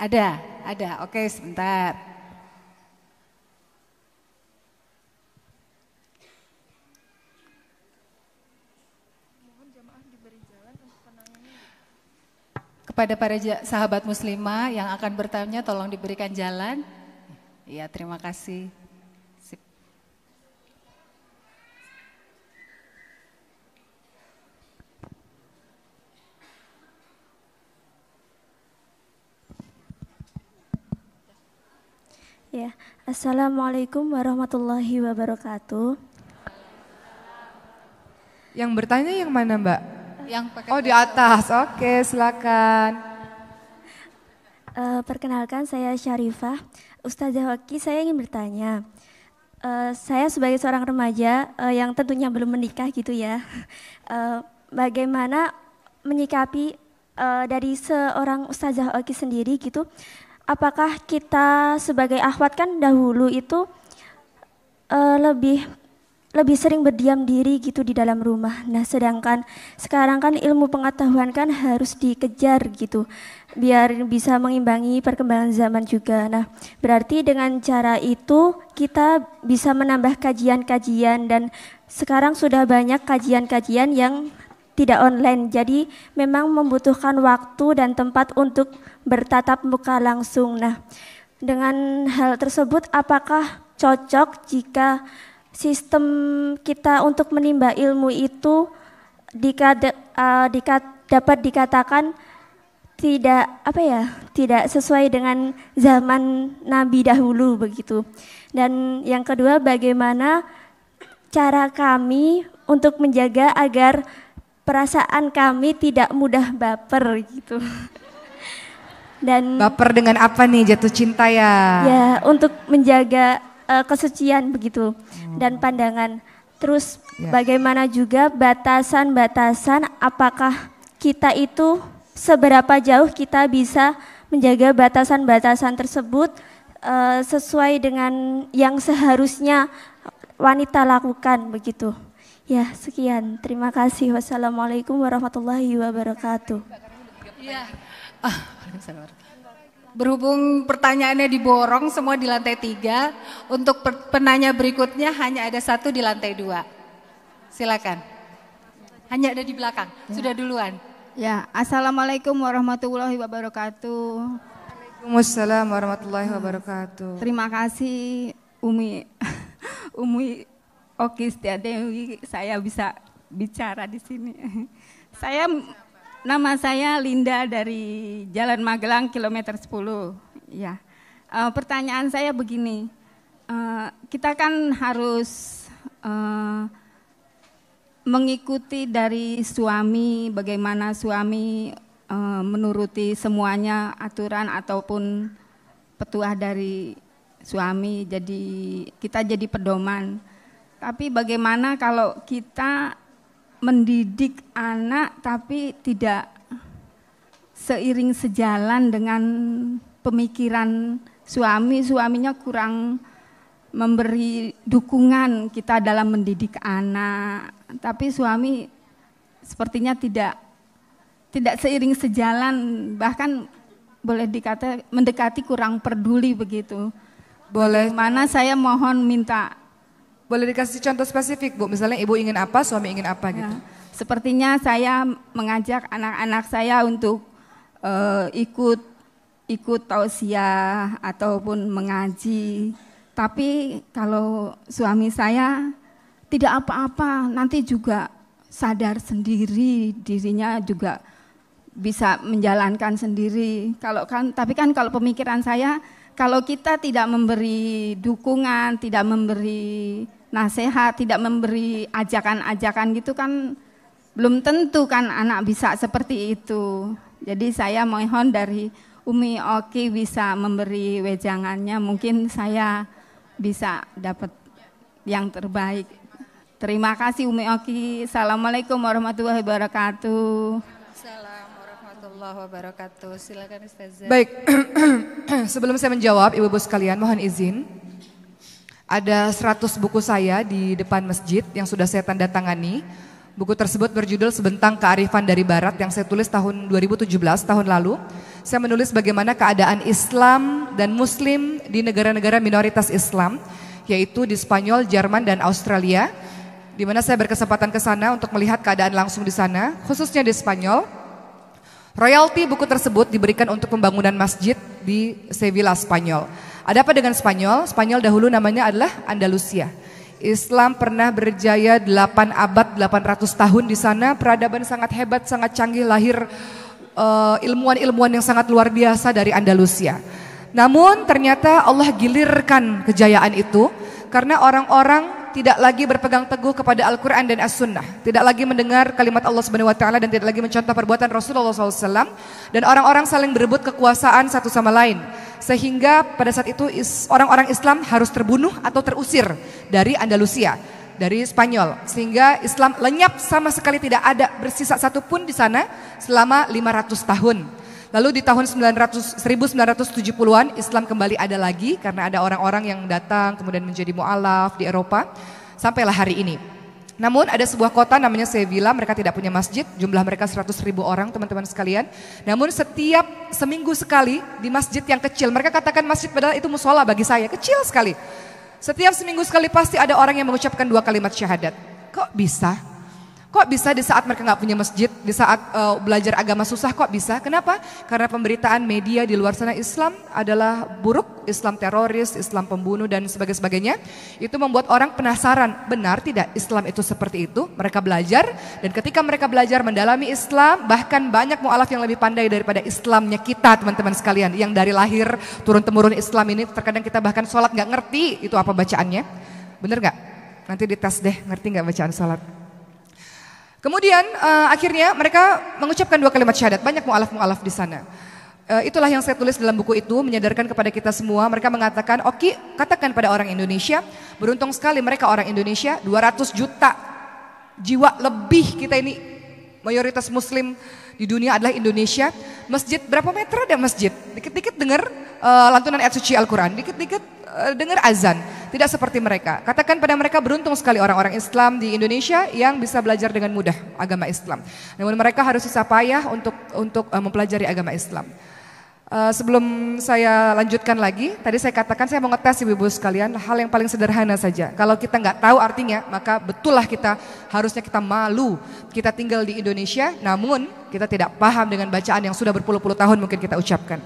Ada, ada. Oke sebentar. Kepada para sahabat muslimah yang akan bertanya tolong diberikan jalan. Iya terima kasih. Ya, Assalamualaikum warahmatullahi wabarakatuh. Yang bertanya yang mana Mbak? Yang pakai Oh di atas, oke silakan. Uh, perkenalkan saya Syarifah, Ustazah Waki saya ingin bertanya. Uh, saya sebagai seorang remaja uh, yang tentunya belum menikah gitu ya, uh, bagaimana menyikapi uh, dari seorang Ustazah Waki sendiri gitu, apakah kita sebagai akhwat kan dahulu itu uh, lebih lebih sering berdiam diri gitu di dalam rumah. Nah, sedangkan sekarang kan ilmu pengetahuan kan harus dikejar gitu biar bisa mengimbangi perkembangan zaman juga. Nah, berarti dengan cara itu kita bisa menambah kajian-kajian dan sekarang sudah banyak kajian-kajian yang tidak online. Jadi memang membutuhkan waktu dan tempat untuk bertatap muka langsung. Nah, dengan hal tersebut apakah cocok jika sistem kita untuk menimba ilmu itu dika, uh, eh, dika, dapat dikatakan tidak apa ya tidak sesuai dengan zaman Nabi dahulu begitu dan yang kedua bagaimana cara kami untuk menjaga agar perasaan kami tidak mudah baper gitu. Dan baper dengan apa nih jatuh cinta ya? Ya, untuk menjaga uh, kesucian begitu hmm. dan pandangan. Terus ya. bagaimana juga batasan-batasan apakah kita itu seberapa jauh kita bisa menjaga batasan-batasan tersebut uh, sesuai dengan yang seharusnya wanita lakukan begitu. Ya, sekian. Terima kasih. Wassalamualaikum warahmatullahi wabarakatuh. Ya. Ah, Berhubung pertanyaannya diborong semua di lantai tiga, untuk penanya berikutnya hanya ada satu di lantai dua. Silakan. Hanya ada di belakang. Ya. Sudah duluan. Ya, assalamualaikum warahmatullahi wabarakatuh. Waalaikumsalam warahmatullahi wabarakatuh. Terima kasih Umi Umi Oke, setiap Dewi, saya bisa bicara di sini. saya nama saya Linda dari Jalan Magelang kilometer 10. Ya. Uh, pertanyaan saya begini. Uh, kita kan harus uh, mengikuti dari suami bagaimana suami uh, menuruti semuanya aturan ataupun petuah dari suami. Jadi kita jadi pedoman tapi bagaimana kalau kita mendidik anak tapi tidak seiring sejalan dengan pemikiran suami, suaminya kurang memberi dukungan kita dalam mendidik anak, tapi suami sepertinya tidak tidak seiring sejalan, bahkan boleh dikata mendekati kurang peduli begitu. Boleh. Mana saya mohon minta boleh dikasih contoh spesifik Bu, misalnya ibu ingin apa, suami ingin apa ya. gitu. Ya. Sepertinya saya mengajak anak-anak saya untuk uh, ikut ikut tausiah ataupun mengaji. Tapi kalau suami saya tidak apa-apa, nanti juga sadar sendiri dirinya juga bisa menjalankan sendiri. Kalau kan tapi kan kalau pemikiran saya kalau kita tidak memberi dukungan, tidak memberi nasihat, tidak memberi ajakan-ajakan gitu kan belum tentu kan anak bisa seperti itu. Jadi saya mohon dari Umi Oki bisa memberi wejangannya, mungkin saya bisa dapat yang terbaik. Terima kasih Umi Oki. Assalamualaikum warahmatullahi wabarakatuh. Assalamualaikum warahmatullahi wabarakatuh. Silakan Ustazah. Baik, sebelum saya menjawab Ibu-ibu sekalian mohon izin ada 100 buku saya di depan masjid yang sudah saya tanda tangani. Buku tersebut berjudul Sebentang Kearifan dari Barat yang saya tulis tahun 2017 tahun lalu. Saya menulis bagaimana keadaan Islam dan Muslim di negara-negara minoritas Islam yaitu di Spanyol, Jerman dan Australia. Di mana saya berkesempatan ke sana untuk melihat keadaan langsung di sana, khususnya di Spanyol. Royalti buku tersebut diberikan untuk pembangunan masjid di Sevilla, Spanyol. Ada apa dengan Spanyol? Spanyol dahulu namanya adalah Andalusia. Islam pernah berjaya 8 abad 800 tahun di sana peradaban sangat hebat sangat canggih lahir eh, ilmuwan-ilmuwan uh, yang sangat luar biasa dari Andalusia. Namun ternyata Allah gilirkan kejayaan itu karena orang-orang tidak lagi berpegang teguh kepada Al-Quran dan As-Sunnah, tidak lagi mendengar kalimat Allah Subhanahu Wa Taala dan tidak lagi mencontoh perbuatan Rasulullah SAW, dan orang-orang saling berebut kekuasaan satu sama lain, sehingga pada saat itu orang-orang Islam harus terbunuh atau terusir dari Andalusia, dari Spanyol, sehingga Islam lenyap sama sekali tidak ada bersisa satupun di sana selama 500 tahun. Lalu di tahun 1970-an Islam kembali ada lagi karena ada orang-orang yang datang kemudian menjadi mualaf di Eropa sampailah hari ini. Namun ada sebuah kota namanya Sevilla, mereka tidak punya masjid, jumlah mereka 100 ribu orang teman-teman sekalian. Namun setiap seminggu sekali di masjid yang kecil, mereka katakan masjid padahal itu musola bagi saya, kecil sekali. Setiap seminggu sekali pasti ada orang yang mengucapkan dua kalimat syahadat. Kok bisa? Kok bisa di saat mereka nggak punya masjid, di saat uh, belajar agama susah kok bisa? Kenapa? Karena pemberitaan media di luar sana Islam adalah buruk, Islam teroris, Islam pembunuh dan sebagainya. Itu membuat orang penasaran, benar tidak Islam itu seperti itu? Mereka belajar dan ketika mereka belajar mendalami Islam, bahkan banyak mualaf yang lebih pandai daripada Islamnya kita teman-teman sekalian. Yang dari lahir turun temurun Islam ini terkadang kita bahkan sholat nggak ngerti itu apa bacaannya. Bener nggak? Nanti dites deh, ngerti nggak bacaan sholat? Kemudian uh, akhirnya mereka mengucapkan dua kalimat syahadat. Banyak mualaf-mualaf di sana. Uh, itulah yang saya tulis dalam buku itu menyadarkan kepada kita semua. Mereka mengatakan, "Oke, katakan pada orang Indonesia, beruntung sekali mereka orang Indonesia, 200 juta jiwa lebih kita ini mayoritas muslim di dunia adalah Indonesia. Masjid berapa meter ada masjid? Dikit-dikit dengar uh, lantunan ayat suci Al-Qur'an, dikit-dikit Eh, dengar azan, tidak seperti mereka. Katakan pada mereka beruntung sekali orang-orang Islam di Indonesia yang bisa belajar dengan mudah agama Islam. Namun mereka harus susah payah untuk untuk uh, mempelajari agama Islam. Uh, sebelum saya lanjutkan lagi, tadi saya katakan saya mau ngetes ibu-ibu sekalian hal yang paling sederhana saja. Kalau kita nggak tahu artinya, maka betullah kita harusnya kita malu. Kita tinggal di Indonesia, namun kita tidak paham dengan bacaan yang sudah berpuluh-puluh tahun mungkin kita ucapkan.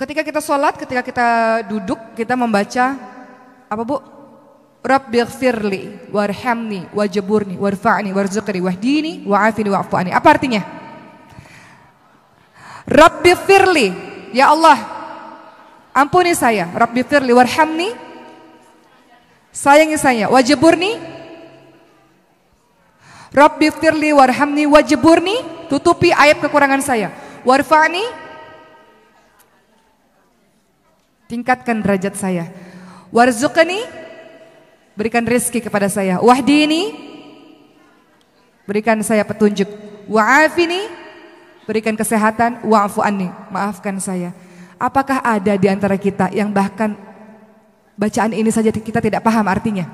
Ketika kita sholat, ketika kita duduk, kita membaca apa bu? Rabbighfirli warhamni wajaburni warfa'ni warzuqni wahdini wa'afini wa'afu'ani. Apa artinya? Rabbighfirli, ya Allah, ampuni saya. Rabbighfirli warhamni, sayangi saya. Wajaburni, Rabbighfirli warhamni wajaburni, tutupi aib kekurangan saya. Warfa'ni, Tingkatkan derajat saya. Warzukani, berikan rezeki kepada saya. Wahdini, berikan saya petunjuk. Wa'afini, berikan kesehatan. waafuani maafkan saya. Apakah ada di antara kita yang bahkan bacaan ini saja kita tidak paham artinya?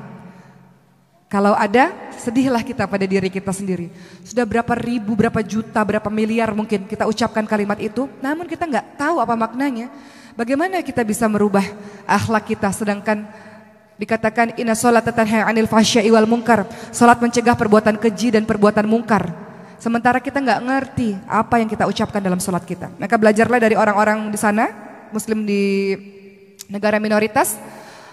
Kalau ada, sedihlah kita pada diri kita sendiri. Sudah berapa ribu, berapa juta, berapa miliar mungkin kita ucapkan kalimat itu, namun kita nggak tahu apa maknanya. Bagaimana kita bisa merubah akhlak kita sedangkan dikatakan inna sholata tanha 'anil fahsya'i wal mungkar, Salat mencegah perbuatan keji dan perbuatan mungkar. Sementara kita nggak ngerti apa yang kita ucapkan dalam sholat kita. Maka belajarlah dari orang-orang di sana, muslim di negara minoritas.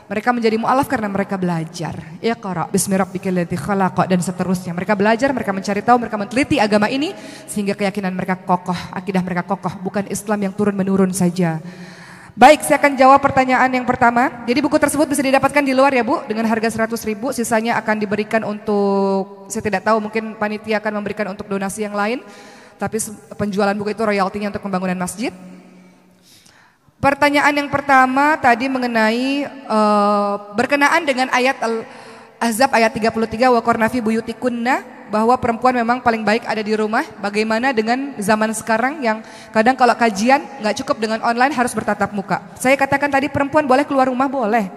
Mereka menjadi mu'alaf karena mereka belajar. Iqra bismi rabbikal ladzi khalaq dan seterusnya. Mereka belajar, mereka mencari tahu, mereka meneliti agama ini sehingga keyakinan mereka kokoh, akidah mereka kokoh, bukan Islam yang turun menurun saja. Baik, saya akan jawab pertanyaan yang pertama. Jadi buku tersebut bisa didapatkan di luar ya Bu, dengan harga 100 ribu, sisanya akan diberikan untuk, saya tidak tahu mungkin panitia akan memberikan untuk donasi yang lain, tapi penjualan buku itu royaltinya untuk pembangunan masjid. Pertanyaan yang pertama tadi mengenai uh, berkenaan dengan ayat Azab ayat 33 wa kornafi buyutikunna bahwa perempuan memang paling baik ada di rumah. Bagaimana dengan zaman sekarang yang kadang kalau kajian nggak cukup dengan online harus bertatap muka. Saya katakan tadi perempuan boleh keluar rumah boleh.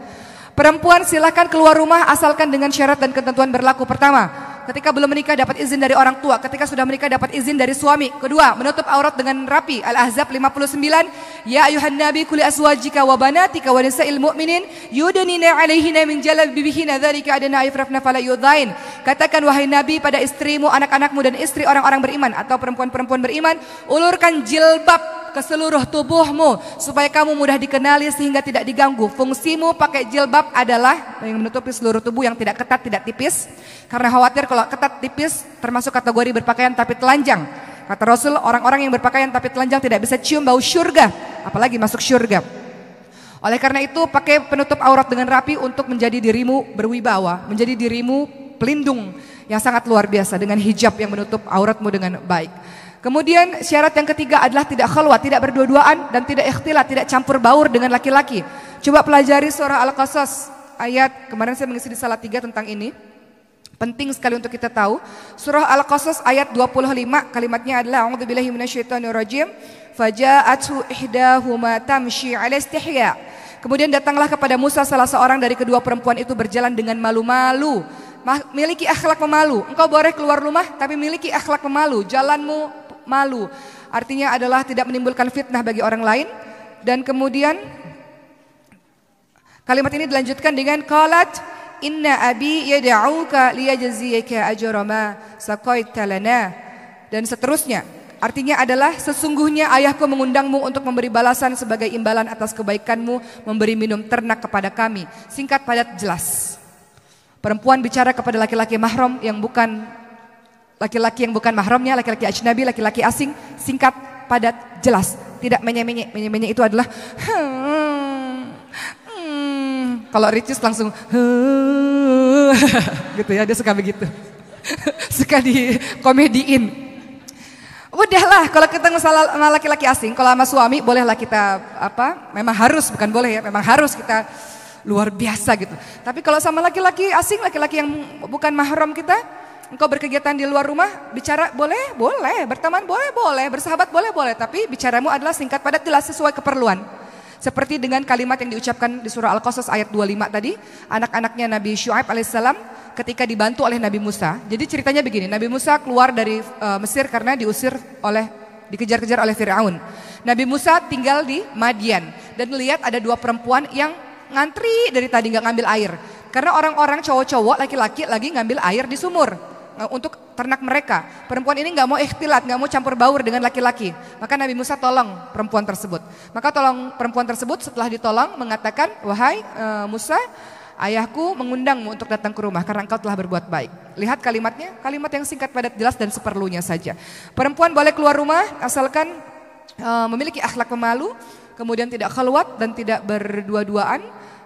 Perempuan silahkan keluar rumah asalkan dengan syarat dan ketentuan berlaku. Pertama, Ketika belum menikah dapat izin dari orang tua. Ketika sudah menikah dapat izin dari suami. Kedua, menutup aurat dengan rapi. Al-Ahzab 59. Ya ayuhan nabi kuli aswajika wa banatika wa nisa'il mu'minin yudanina alaihina min bibihina dari adana yafrafna fala yudhain. Katakan wahai nabi pada istrimu, anak-anakmu dan istri orang-orang beriman atau perempuan-perempuan beriman, ulurkan jilbab ke seluruh tubuhmu supaya kamu mudah dikenali sehingga tidak diganggu. Fungsimu pakai jilbab adalah yang menutupi seluruh tubuh yang tidak ketat, tidak tipis. Karena khawatir kalau ketat tipis termasuk kategori berpakaian tapi telanjang. Kata Rasul, orang-orang yang berpakaian tapi telanjang tidak bisa cium bau surga, apalagi masuk surga. Oleh karena itu, pakai penutup aurat dengan rapi untuk menjadi dirimu berwibawa, menjadi dirimu pelindung yang sangat luar biasa dengan hijab yang menutup auratmu dengan baik. Kemudian syarat yang ketiga adalah tidak khalwat, tidak berdua-duaan dan tidak ikhtilat, tidak campur baur dengan laki-laki. Coba pelajari surah Al-Qasas ayat kemarin saya mengisi di salah tiga tentang ini. Penting sekali untuk kita tahu. Surah Al-Qasas ayat 25 kalimatnya adalah A'udzubillahi minasyaitonirrajim faja'atu ihdahuma tamshi 'ala istihya. Kemudian datanglah kepada Musa salah seorang dari kedua perempuan itu berjalan dengan malu-malu. Miliki akhlak pemalu. Engkau boleh keluar rumah tapi miliki akhlak pemalu. Jalanmu malu. Artinya adalah tidak menimbulkan fitnah bagi orang lain. Dan kemudian kalimat ini dilanjutkan dengan qalat inna abi yad'uka liyajziyaka ajra ma saqaita lana dan seterusnya. Artinya adalah sesungguhnya ayahku mengundangmu untuk memberi balasan sebagai imbalan atas kebaikanmu memberi minum ternak kepada kami. Singkat padat jelas. Perempuan bicara kepada laki-laki mahram yang bukan laki-laki yang bukan mahramnya, laki-laki ajnabi, laki-laki asing, singkat, padat, jelas, tidak menye-menye. itu adalah hmm, hmm. kalau Ricis langsung hmm, gitu ya, dia suka begitu. suka di komediin. Udahlah, kalau kita nggak sama laki-laki asing, kalau sama suami bolehlah kita apa? Memang harus, bukan boleh ya, memang harus kita luar biasa gitu. Tapi kalau sama laki-laki asing, laki-laki yang bukan mahram kita, engkau berkegiatan di luar rumah, bicara boleh, boleh, berteman boleh, boleh, bersahabat boleh, boleh, tapi bicaramu adalah singkat padat jelas sesuai keperluan. Seperti dengan kalimat yang diucapkan di surah Al-Qasas ayat 25 tadi, anak-anaknya Nabi Syuaib alaihissalam ketika dibantu oleh Nabi Musa. Jadi ceritanya begini, Nabi Musa keluar dari uh, Mesir karena diusir oleh dikejar-kejar oleh Firaun. Nabi Musa tinggal di Madian dan melihat ada dua perempuan yang ngantri dari tadi nggak ngambil air. Karena orang-orang cowok-cowok laki-laki lagi ngambil air di sumur. Eh, untuk ternak mereka. Perempuan ini nggak mau ikhtilat, nggak mau campur baur dengan laki-laki. Maka Nabi Musa tolong perempuan tersebut. Maka tolong perempuan tersebut setelah ditolong mengatakan, wahai eh, Musa, ayahku mengundangmu untuk datang ke rumah karena engkau telah berbuat baik. Lihat kalimatnya, kalimat yang singkat padat jelas dan seperlunya saja. Perempuan boleh keluar rumah asalkan eh, memiliki akhlak pemalu, kemudian tidak keluar dan tidak berdua-duaan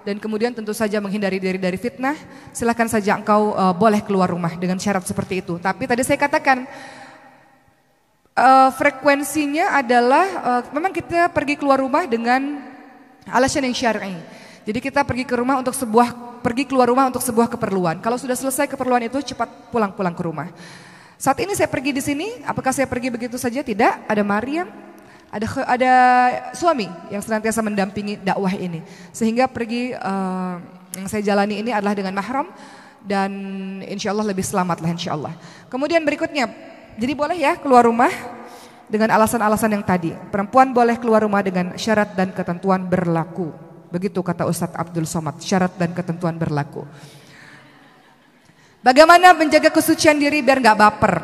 dan kemudian tentu saja menghindari diri dari fitnah, silahkan saja engkau uh, boleh keluar rumah dengan syarat seperti itu. Tapi tadi saya katakan uh, frekuensinya adalah uh, memang kita pergi keluar rumah dengan alasan yang syar'i. Jadi kita pergi ke rumah untuk sebuah pergi keluar rumah untuk sebuah keperluan. Kalau sudah selesai keperluan itu cepat pulang-pulang ke rumah. Saat ini saya pergi di sini, apakah saya pergi begitu saja? Tidak, ada Maryam, ada ada suami yang senantiasa mendampingi dakwah ini sehingga pergi uh, yang saya jalani ini adalah dengan mahram dan insya Allah lebih selamat lah insya Allah kemudian berikutnya jadi boleh ya keluar rumah dengan alasan-alasan yang tadi perempuan boleh keluar rumah dengan syarat dan ketentuan berlaku begitu kata Ustadz Abdul Somad syarat dan ketentuan berlaku bagaimana menjaga kesucian diri biar nggak baper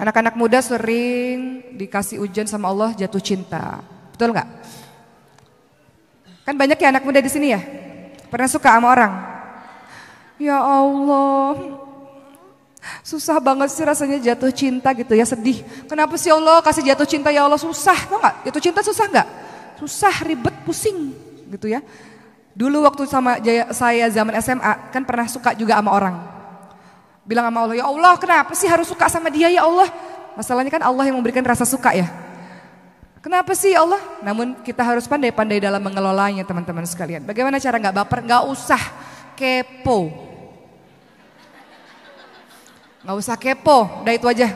Anak-anak muda sering dikasih ujian sama Allah jatuh cinta. Betul nggak? Kan banyak ya anak muda di sini ya. Pernah suka sama orang? Ya Allah, susah banget sih rasanya jatuh cinta gitu ya sedih. Kenapa sih Allah kasih jatuh cinta ya Allah susah tau nggak? Jatuh cinta susah nggak? Susah, ribet, pusing gitu ya. Dulu waktu sama saya zaman SMA kan pernah suka juga sama orang. Bilang sama Allah, ya Allah kenapa sih harus suka sama dia ya Allah? Masalahnya kan Allah yang memberikan rasa suka ya. Kenapa sih ya Allah? Namun kita harus pandai-pandai dalam mengelolanya teman-teman sekalian. Bagaimana cara nggak baper? Nggak usah kepo. Nggak usah kepo, udah itu aja.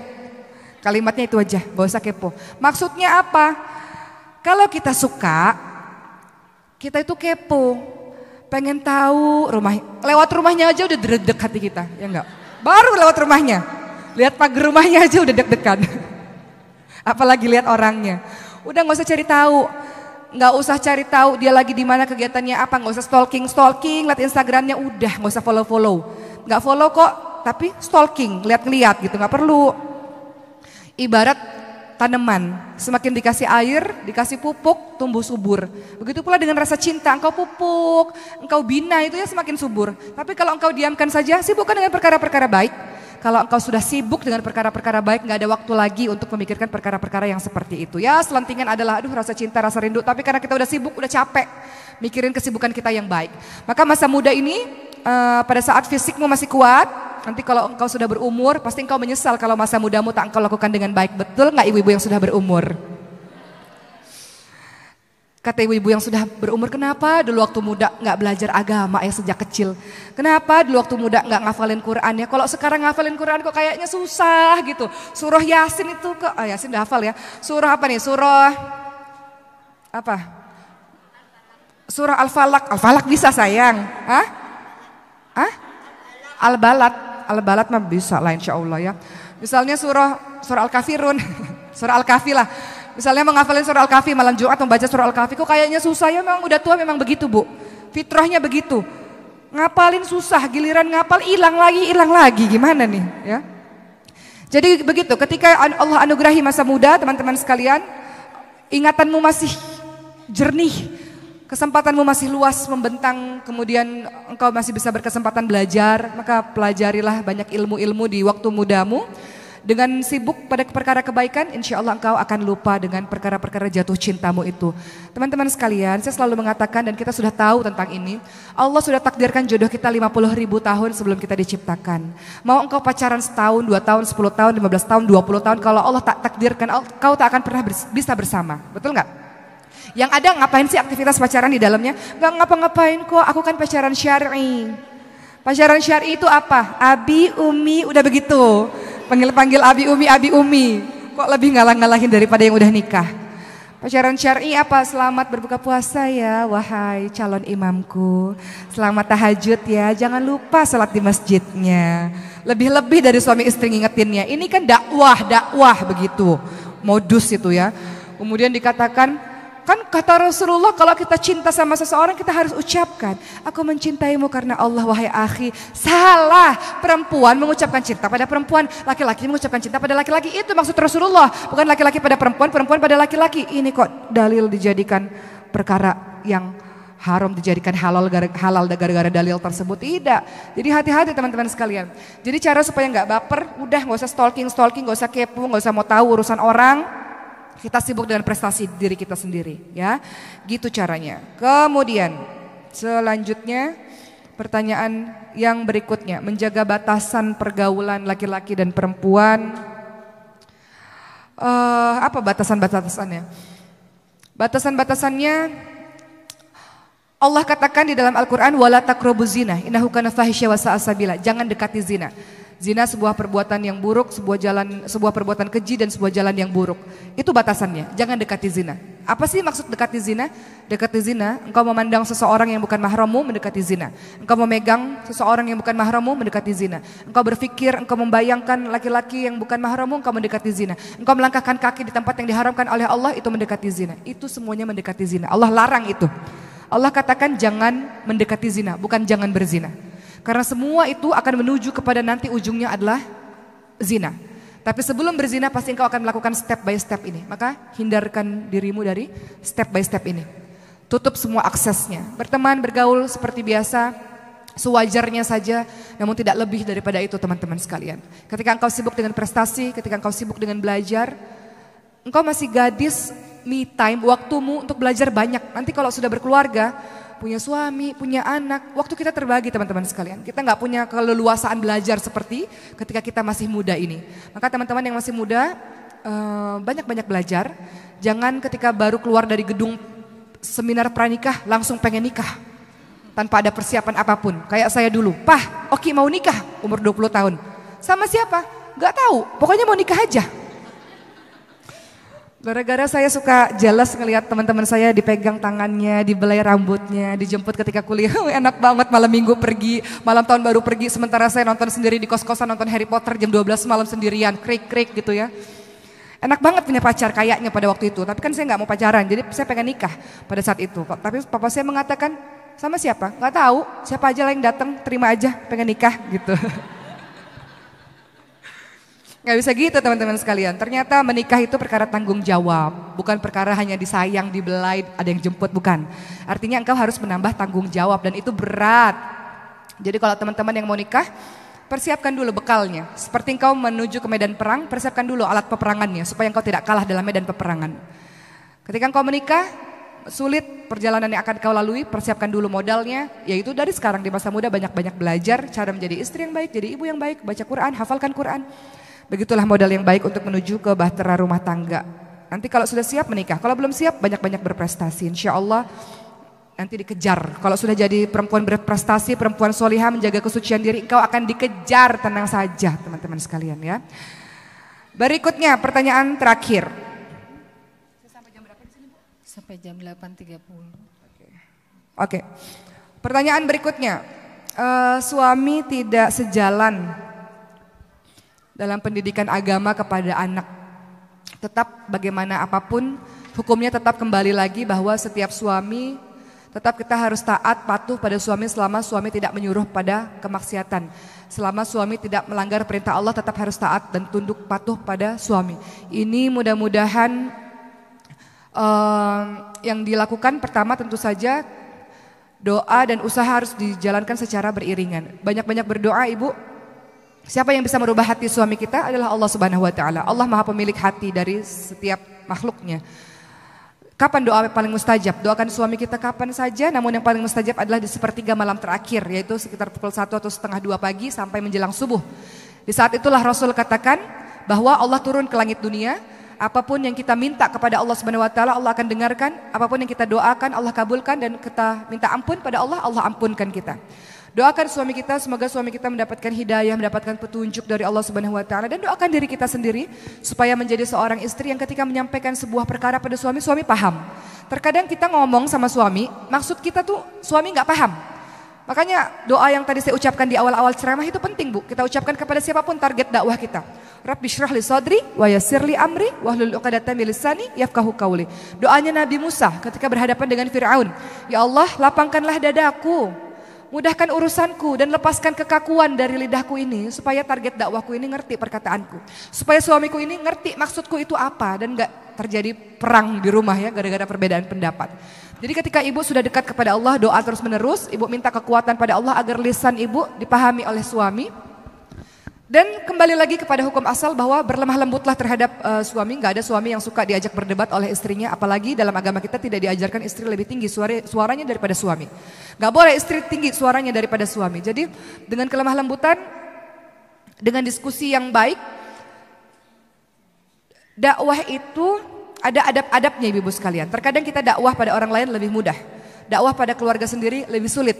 Kalimatnya itu aja, nggak usah kepo. Maksudnya apa? Kalau kita suka, kita itu kepo. Pengen tahu rumah, lewat rumahnya aja udah deg-deg hati kita, ya enggak? Baru lewat rumahnya. Lihat pagar rumahnya aja udah deg-degan. Apalagi lihat orangnya. Udah nggak usah cari tahu. Nggak usah cari tahu dia lagi di mana kegiatannya apa. Nggak usah stalking stalking. Lihat Instagramnya udah nggak usah follow follow. Nggak follow kok. Tapi stalking lihat-lihat gitu nggak perlu. Ibarat tanaman. Semakin dikasih air, dikasih pupuk, tumbuh subur. Begitu pula dengan rasa cinta, engkau pupuk, engkau bina itu ya semakin subur. Tapi kalau engkau diamkan saja, sibukkan dengan perkara-perkara baik. Kalau engkau sudah sibuk dengan perkara-perkara baik, nggak ada waktu lagi untuk memikirkan perkara-perkara yang seperti itu. Ya, selentingan adalah aduh rasa cinta, rasa rindu. Tapi karena kita udah sibuk, udah capek mikirin kesibukan kita yang baik. Maka masa muda ini uh, pada saat fisikmu masih kuat, nanti kalau engkau sudah berumur, pasti engkau menyesal kalau masa mudamu tak engkau lakukan dengan baik. Betul nggak ibu-ibu yang sudah berumur? Kata ibu-ibu yang sudah berumur, kenapa dulu waktu muda nggak belajar agama ya sejak kecil? Kenapa dulu waktu muda nggak ngafalin Quran ya? Kalau sekarang ngafalin Quran kok kayaknya susah gitu. Surah Yasin itu kok, oh ah, Yasin udah hafal ya. Surah apa nih? Surah apa? Surah Al-Falak. Al-Falak bisa sayang. Hah? Ah? Al-Balad. Al-Balad mah bisa lah insya Allah ya. Misalnya surah surah Al-Kafirun. surah Al-Kahfi lah. Misalnya menghafalin surah Al-Kahfi malam Jumat membaca surah Al-Kahfi. Kok kayaknya susah ya memang udah tua memang begitu bu. Fitrahnya begitu. Ngapalin susah giliran ngapal hilang lagi hilang lagi gimana nih ya. Jadi begitu ketika Allah anugerahi masa muda teman-teman sekalian. Ingatanmu masih jernih kesempatanmu masih luas membentang, kemudian engkau masih bisa berkesempatan belajar, maka pelajarilah banyak ilmu-ilmu di waktu mudamu. Dengan sibuk pada perkara kebaikan, insya Allah engkau akan lupa dengan perkara-perkara jatuh cintamu itu. Teman-teman sekalian, saya selalu mengatakan dan kita sudah tahu tentang ini. Allah sudah takdirkan jodoh kita 50 ribu tahun sebelum kita diciptakan. Mau engkau pacaran setahun, dua tahun, sepuluh tahun, lima belas tahun, dua puluh tahun, kalau Allah tak takdirkan, kau tak akan pernah bisa bersama. Betul nggak? Yang ada ngapain sih aktivitas pacaran di dalamnya? Gak ngapa-ngapain kok, aku kan pacaran syar'i. Pacaran syar'i itu apa? Abi, Umi, udah begitu. Panggil-panggil Abi, Umi, Abi, Umi. Kok lebih ngalah-ngalahin daripada yang udah nikah? Pacaran syar'i apa? Selamat berbuka puasa ya, wahai calon imamku. Selamat tahajud ya, jangan lupa sholat di masjidnya. Lebih-lebih dari suami istri ngingetinnya. Ini kan dakwah, dakwah begitu. Modus itu ya. Kemudian dikatakan Kan kata Rasulullah kalau kita cinta sama seseorang kita harus ucapkan. Aku mencintaimu karena Allah wahai akhi. Salah perempuan mengucapkan cinta pada perempuan. Laki-laki mengucapkan cinta pada laki-laki. Itu maksud Rasulullah. Bukan laki-laki pada perempuan, perempuan pada laki-laki. Ini kok dalil dijadikan perkara yang haram dijadikan halal gara, halal gara-gara dalil tersebut tidak. Jadi hati-hati teman-teman sekalian. Jadi cara supaya nggak baper, udah nggak usah stalking stalking, nggak usah kepo, nggak usah mau tahu urusan orang. Kita sibuk dengan prestasi diri kita sendiri, ya. Gitu caranya. Kemudian selanjutnya pertanyaan yang berikutnya, menjaga batasan pergaulan laki-laki dan perempuan. Uh, apa batasan-batasannya? Batasan-batasannya Allah katakan di dalam Al-Qur'an wala zina innahu kana fahisya wa sa'a Jangan dekati zina. Zina sebuah perbuatan yang buruk, sebuah jalan sebuah perbuatan keji dan sebuah jalan yang buruk. Itu batasannya. Jangan dekati zina. Apa sih maksud dekati zina? Dekati zina, engkau memandang seseorang yang bukan mahrammu mendekati zina. Engkau memegang seseorang yang bukan mahrammu mendekati zina. Engkau berpikir, engkau membayangkan laki-laki yang bukan mahrammu engkau mendekati zina. Engkau melangkahkan kaki di tempat yang diharamkan oleh Allah itu mendekati zina. Itu semuanya mendekati zina. Allah larang itu. Allah katakan jangan mendekati zina, bukan jangan berzina. Karena semua itu akan menuju kepada nanti ujungnya adalah zina. Tapi sebelum berzina pasti engkau akan melakukan step by step ini. Maka hindarkan dirimu dari step by step ini. Tutup semua aksesnya. Berteman, bergaul seperti biasa, sewajarnya saja, namun tidak lebih daripada itu teman-teman sekalian. Ketika engkau sibuk dengan prestasi, ketika engkau sibuk dengan belajar, engkau masih gadis, me time, waktumu untuk belajar banyak. Nanti kalau sudah berkeluarga, punya suami, punya anak. Waktu kita terbagi teman-teman sekalian. Kita nggak punya keleluasaan belajar seperti ketika kita masih muda ini. Maka teman-teman yang masih muda eh, banyak-banyak belajar. Jangan ketika baru keluar dari gedung seminar pranikah langsung pengen nikah. Tanpa ada persiapan apapun. Kayak saya dulu, pah oke mau nikah umur 20 tahun. Sama siapa? Gak tahu, pokoknya mau nikah aja. Gara-gara saya suka jelas ngelihat teman-teman saya dipegang tangannya, dibelai rambutnya, dijemput ketika kuliah. Enak banget malam minggu pergi, malam tahun baru pergi. Sementara saya nonton sendiri di kos-kosan nonton Harry Potter jam 12 malam sendirian, krik-krik gitu ya. Enak banget punya pacar kayaknya pada waktu itu. Tapi kan saya nggak mau pacaran, jadi saya pengen nikah pada saat itu. Tapi papa saya mengatakan, sama siapa? Nggak tahu, siapa aja lah yang datang, terima aja, pengen nikah gitu. Gak bisa gitu teman-teman sekalian. Ternyata menikah itu perkara tanggung jawab. Bukan perkara hanya disayang, dibelai, ada yang jemput. Bukan. Artinya engkau harus menambah tanggung jawab dan itu berat. Jadi kalau teman-teman yang mau nikah, persiapkan dulu bekalnya. Seperti engkau menuju ke medan perang, persiapkan dulu alat peperangannya. Supaya engkau tidak kalah dalam medan peperangan. Ketika engkau menikah, sulit perjalanan yang akan kau lalui, persiapkan dulu modalnya, yaitu dari sekarang di masa muda banyak-banyak belajar cara menjadi istri yang baik, jadi ibu yang baik, baca Quran, hafalkan Quran. Begitulah modal yang baik untuk menuju ke bahtera rumah tangga. Nanti kalau sudah siap menikah, kalau belum siap banyak-banyak berprestasi. Insya Allah nanti dikejar. Kalau sudah jadi perempuan berprestasi, perempuan solihah menjaga kesucian diri, engkau akan dikejar. Tenang saja teman-teman sekalian ya. Berikutnya pertanyaan terakhir. Sampai jam 8.30. Oke. Okay. Pertanyaan berikutnya. Uh, suami tidak sejalan dalam pendidikan agama kepada anak. Tetap bagaimana apapun hukumnya tetap kembali lagi bahwa setiap suami tetap kita harus taat patuh pada suami selama suami tidak menyuruh pada kemaksiatan. Selama suami tidak melanggar perintah Allah tetap harus taat dan tunduk patuh pada suami. Ini mudah-mudahan Uh, yang dilakukan pertama tentu saja doa dan usaha harus dijalankan secara beriringan. Banyak-banyak berdoa Ibu Siapa yang bisa merubah hati suami kita adalah Allah Subhanahu wa taala. Allah Maha pemilik hati dari setiap makhluknya. Kapan doa paling mustajab? Doakan suami kita kapan saja, namun yang paling mustajab adalah di sepertiga malam terakhir, yaitu sekitar pukul 1 atau setengah dua pagi sampai menjelang subuh. Di saat itulah Rasul katakan bahwa Allah turun ke langit dunia, apapun yang kita minta kepada Allah Subhanahu wa taala Allah akan dengarkan, apapun yang kita doakan Allah kabulkan dan kita minta ampun pada Allah, Allah ampunkan kita. Doakan suami kita semoga suami kita mendapatkan hidayah, mendapatkan petunjuk dari Allah Subhanahu wa taala dan doakan diri kita sendiri supaya menjadi seorang istri yang ketika menyampaikan sebuah perkara pada suami, suami paham. Terkadang kita ngomong sama suami, maksud kita tuh suami nggak paham. Makanya doa yang tadi saya ucapkan di awal-awal ceramah itu penting Bu. Kita ucapkan kepada siapapun target dakwah kita. Rabbi syrah li sadri wa yassir amri wahlul uqadatan min lisani yafqahu Doanya Nabi Musa ketika berhadapan dengan Firaun. Ya Allah, lapangkanlah dadaku Mudahkan urusanku dan lepaskan kekakuan dari lidahku ini supaya target dakwahku ini ngerti perkataanku. Supaya suamiku ini ngerti maksudku itu apa dan gak terjadi perang di rumah ya gara-gara perbedaan pendapat. Jadi ketika ibu sudah dekat kepada Allah doa terus menerus, ibu minta kekuatan pada Allah agar lisan ibu dipahami oleh suami dan kembali lagi kepada hukum asal bahwa berlemah lembutlah terhadap uh, suami. Gak ada suami yang suka diajak berdebat oleh istrinya. Apalagi dalam agama kita tidak diajarkan istri lebih tinggi suara, suaranya daripada suami. Gak boleh istri tinggi suaranya daripada suami. Jadi dengan kelemah lembutan, dengan diskusi yang baik, dakwah itu ada adab-adabnya ibu-ibu sekalian. Terkadang kita dakwah pada orang lain lebih mudah. Dakwah pada keluarga sendiri lebih sulit.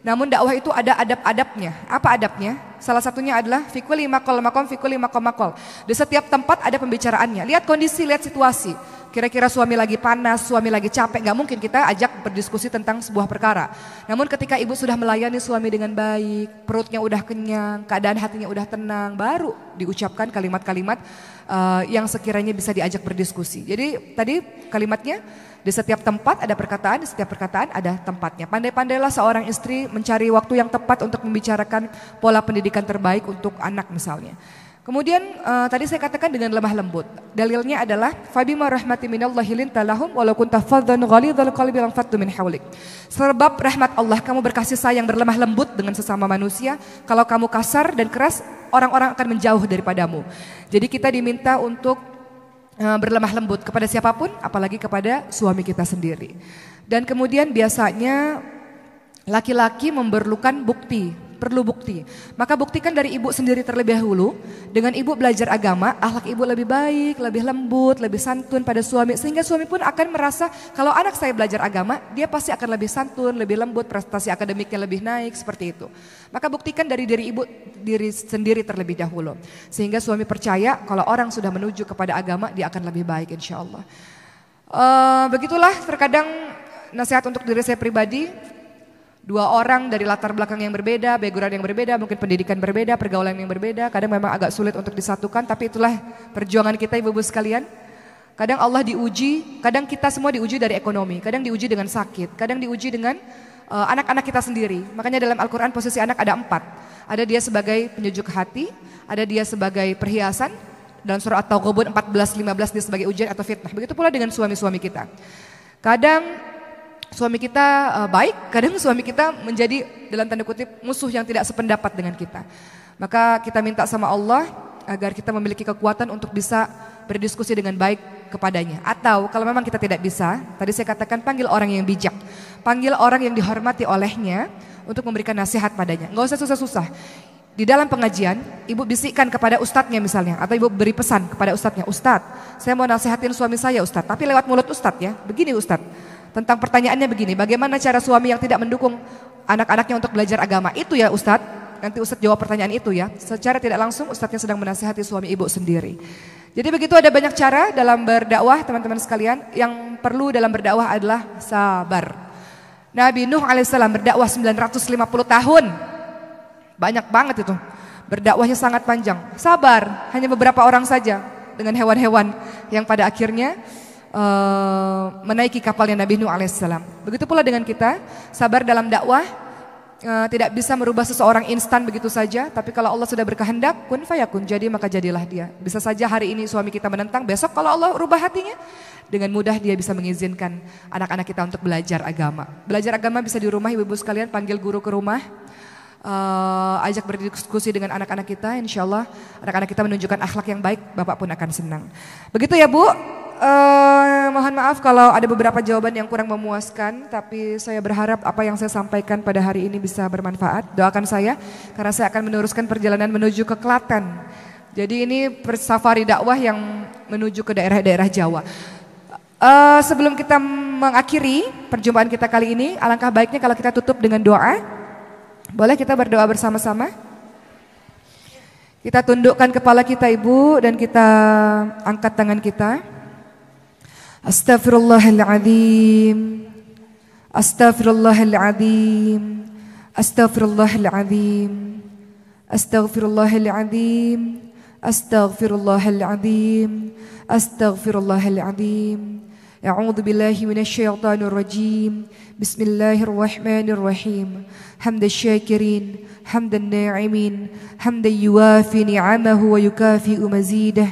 Namun dakwah itu ada adab-adabnya. Apa adabnya? Salah satunya adalah fikuli makol makom fikuli makom makol. Di setiap tempat ada pembicaraannya. Lihat kondisi, lihat situasi. Kira-kira suami lagi panas, suami lagi capek, nggak mungkin kita ajak berdiskusi tentang sebuah perkara. Namun ketika ibu sudah melayani suami dengan baik, perutnya udah kenyang, keadaan hatinya udah tenang, baru diucapkan kalimat-kalimat uh, yang sekiranya bisa diajak berdiskusi. Jadi tadi kalimatnya di setiap tempat ada perkataan, di setiap perkataan ada tempatnya. Pandai-pandailah seorang istri mencari waktu yang tepat untuk membicarakan pola pendidikan terbaik untuk anak misalnya. Kemudian uh, tadi saya katakan dengan lemah lembut. Dalilnya adalah fabima rahmati minallahi lintalahum walau kunta faddan ghalidhal qalbi lam min hawlik. Sebab rahmat Allah kamu berkasih sayang berlemah lembut dengan sesama manusia. Kalau kamu kasar dan keras, orang-orang akan menjauh daripadamu. Jadi kita diminta untuk Eh, berlemah lembut kepada siapapun, apalagi kepada suami kita sendiri. Dan kemudian biasanya laki-laki memerlukan bukti perlu bukti. Maka buktikan dari ibu sendiri terlebih dahulu. Dengan ibu belajar agama, akhlak ibu lebih baik, lebih lembut, lebih santun pada suami. Sehingga suami pun akan merasa kalau anak saya belajar agama, dia pasti akan lebih santun, lebih lembut, prestasi akademiknya lebih naik, seperti itu. Maka buktikan dari diri ibu diri sendiri terlebih dahulu. Sehingga suami percaya kalau orang sudah menuju kepada agama, dia akan lebih baik insya Allah. Uh, begitulah terkadang nasihat untuk diri saya pribadi dua orang dari latar belakang yang berbeda, background yang berbeda, mungkin pendidikan berbeda, pergaulan yang berbeda, kadang memang agak sulit untuk disatukan, tapi itulah perjuangan kita ibu-ibu sekalian. Kadang Allah diuji, kadang kita semua diuji dari ekonomi, kadang diuji dengan sakit, kadang diuji dengan eh, anak-anak uh, kita sendiri. Makanya dalam Al-Quran posisi anak ada empat. Ada dia sebagai penyejuk hati, ada dia sebagai perhiasan, dalam surah At-Taghabun 14-15 dia sebagai ujian atau fitnah. Begitu pula dengan suami-suami kita. Kadang Suami kita uh, baik, kadang suami kita menjadi dalam tanda kutip musuh yang tidak sependapat dengan kita. Maka kita minta sama Allah agar kita memiliki kekuatan untuk bisa berdiskusi dengan baik kepadanya. Atau kalau memang kita tidak bisa, tadi saya katakan panggil orang yang bijak. Panggil orang yang dihormati olehnya untuk memberikan nasihat padanya. Enggak usah susah-susah di dalam pengajian ibu bisikkan kepada ustadznya misalnya atau ibu beri pesan kepada ustadznya ustadz saya mau nasihatin suami saya ustadz tapi lewat mulut ustadz ya begini ustadz tentang pertanyaannya begini, bagaimana cara suami yang tidak mendukung anak-anaknya untuk belajar agama? Itu ya Ustadz, nanti Ustadz jawab pertanyaan itu ya. Secara tidak langsung Ustadznya sedang menasihati suami ibu sendiri. Jadi begitu ada banyak cara dalam berdakwah teman-teman sekalian. Yang perlu dalam berdakwah adalah sabar. Nabi Nuh alaihissalam berdakwah 950 tahun. Banyak banget itu. Berdakwahnya sangat panjang. Sabar, hanya beberapa orang saja dengan hewan-hewan yang pada akhirnya uh, menaiki kapalnya Nabi Nuh alaihissalam. Begitu pula dengan kita, sabar dalam dakwah eh, tidak bisa merubah seseorang instan begitu saja, tapi kalau Allah sudah berkehendak, kun fayakun, jadi maka jadilah dia. Bisa saja hari ini suami kita menentang, besok kalau Allah rubah hatinya, dengan mudah dia bisa mengizinkan anak-anak kita untuk belajar agama. Belajar agama bisa di rumah, ibu-ibu sekalian panggil guru ke rumah, uh, ajak berdiskusi dengan anak-anak kita, insya Allah anak-anak kita menunjukkan akhlak yang baik, bapak pun akan senang. Begitu ya bu eh, mohon maaf kalau ada beberapa jawaban yang kurang memuaskan, tapi saya berharap apa yang saya sampaikan pada hari ini bisa bermanfaat. Doakan saya, karena saya akan meneruskan perjalanan menuju ke Klaten. Jadi ini safari dakwah yang menuju ke daerah-daerah Jawa. Eh, sebelum kita mengakhiri perjumpaan kita kali ini, alangkah baiknya kalau kita tutup dengan doa. Boleh kita berdoa bersama-sama? Kita tundukkan kepala kita Ibu dan kita angkat tangan kita. استغفر الله العظيم استغفر الله العظيم استغفر الله العظيم استغفر الله العظيم استغفر الله العظيم استغفر الله العظيم أعوذ بالله من الشيطان الرجيم بسم الله الرحمن الرحيم حمد الشاكرين حمد الناعمين حمدا يوافي نعمه ويكافئ مزيده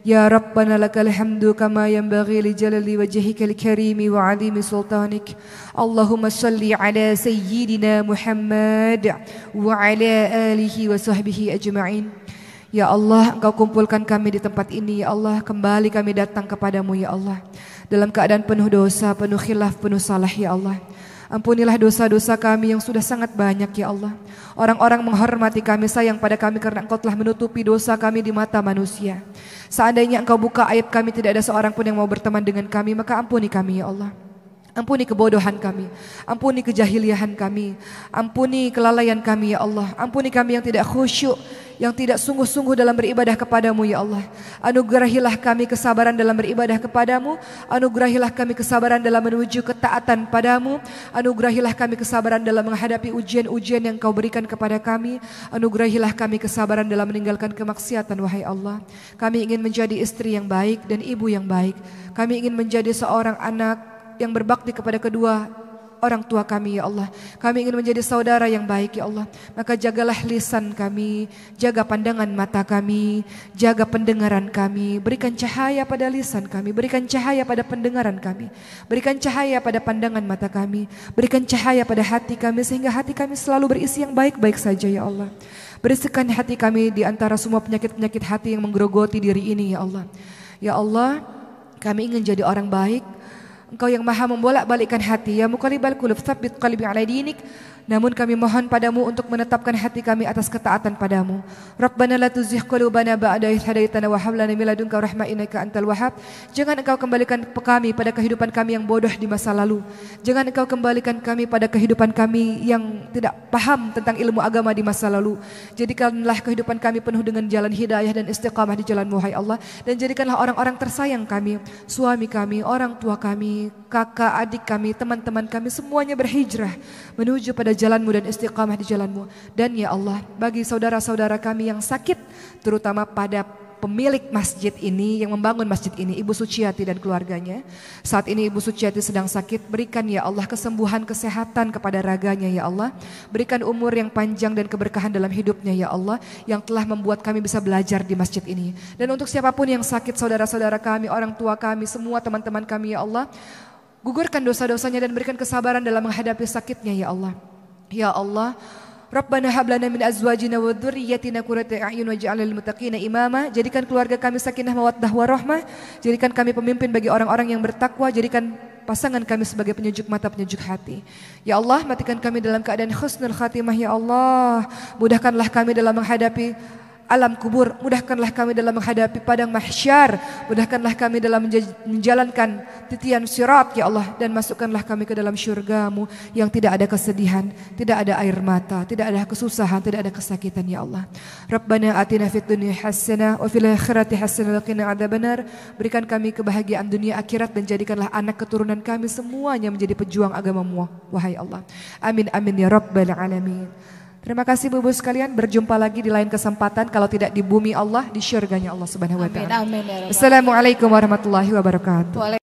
يا ربنا لك الحمد كما ينبغي لجلال Ya Allah, Engkau kumpulkan kami di tempat ini, Ya Allah. Kembali kami datang kepadamu, Ya Allah. Dalam keadaan penuh dosa, penuh khilaf, penuh salah, Ya Allah. Ampunilah dosa-dosa kami yang sudah sangat banyak ya Allah. Orang-orang menghormati kami, sayang pada kami karena engkau telah menutupi dosa kami di mata manusia. Seandainya engkau buka aib kami tidak ada seorang pun yang mau berteman dengan kami, maka ampuni kami ya Allah. Ampuni kebodohan kami, ampuni kejahiliahan kami, ampuni kelalaian kami ya Allah, ampuni kami yang tidak khusyuk, yang tidak sungguh-sungguh dalam beribadah kepadamu ya Allah. Anugerahilah kami kesabaran dalam beribadah kepadamu, anugerahilah kami kesabaran dalam menuju ketaatan padamu, anugerahilah kami kesabaran dalam menghadapi ujian-ujian yang kau berikan kepada kami, anugerahilah kami kesabaran dalam meninggalkan kemaksiatan wahai Allah. Kami ingin menjadi istri yang baik dan ibu yang baik, kami ingin menjadi seorang anak yang berbakti kepada kedua orang tua kami ya Allah. Kami ingin menjadi saudara yang baik ya Allah. Maka jagalah lisan kami, jaga pandangan mata kami, jaga pendengaran kami. Berikan cahaya pada lisan kami, berikan cahaya pada pendengaran kami. Berikan cahaya pada pandangan mata kami, berikan cahaya pada hati kami sehingga hati kami selalu berisi yang baik-baik saja ya Allah. Berisikan hati kami di antara semua penyakit-penyakit hati yang menggerogoti diri ini ya Allah. Ya Allah, kami ingin jadi orang baik, Engkau yang maha membolak-balikkan hati. Ya muqallibal qulub, sabit qalbi ala dinik. Namun kami mohon padamu untuk menetapkan hati kami atas ketaatan padamu. Rabbana la tuzigh qulubana ba'da idh hadaitana wa hab lana min ladunka rahmah innaka antal wahhab. Jangan engkau kembalikan kami pada kehidupan kami yang bodoh di masa lalu. Jangan engkau kembalikan kami pada kehidupan kami yang tidak paham tentang ilmu agama di masa lalu. Jadikanlah kehidupan kami penuh dengan jalan hidayah dan istiqamah di jalanmu hai Allah dan jadikanlah orang-orang tersayang kami, suami kami, orang tua kami, kakak, adik kami, teman-teman kami semuanya berhijrah menuju pada jalanmu dan istiqamah di jalanmu. Dan ya Allah, bagi saudara-saudara kami yang sakit, terutama pada pemilik masjid ini yang membangun masjid ini Ibu Suciati dan keluarganya saat ini Ibu Suciati sedang sakit berikan ya Allah kesembuhan kesehatan kepada raganya ya Allah berikan umur yang panjang dan keberkahan dalam hidupnya ya Allah yang telah membuat kami bisa belajar di masjid ini dan untuk siapapun yang sakit saudara-saudara kami orang tua kami semua teman-teman kami ya Allah gugurkan dosa-dosanya dan berikan kesabaran dalam menghadapi sakitnya ya Allah Ya Allah, Rabbana hablana min azwajina wa dhurriyyatina qurrata a'yun waj'alnal muttaqina imama. Jadikan keluarga kami sakinah mawaddah warahmah. Jadikan kami pemimpin bagi orang-orang yang bertakwa. Jadikan pasangan kami sebagai penyejuk mata, penyejuk hati. Ya Allah, matikan kami dalam keadaan husnul khatimah ya Allah. Mudahkanlah kami dalam menghadapi alam kubur. Mudahkanlah kami dalam menghadapi padang mahsyar. Mudahkanlah kami dalam menjalankan titian sirat ya Allah. Dan masukkanlah kami ke dalam syurgamu yang tidak ada kesedihan, tidak ada air mata, tidak ada kesusahan, tidak ada kesakitan ya Allah. Rabbana atina fid dunya hasanah wa fil akhirati hasanah wa qina adzabannar. Berikan kami kebahagiaan dunia akhirat dan jadikanlah anak keturunan kami semuanya menjadi pejuang agamamu wahai Allah. Amin amin ya rabbal alamin. Terima kasih Bapak sekalian, berjumpa lagi di lain kesempatan kalau tidak di bumi Allah, di syurganya Allah Subhanahu wa taala. Ya Assalamualaikum warahmatullahi wabarakatuh.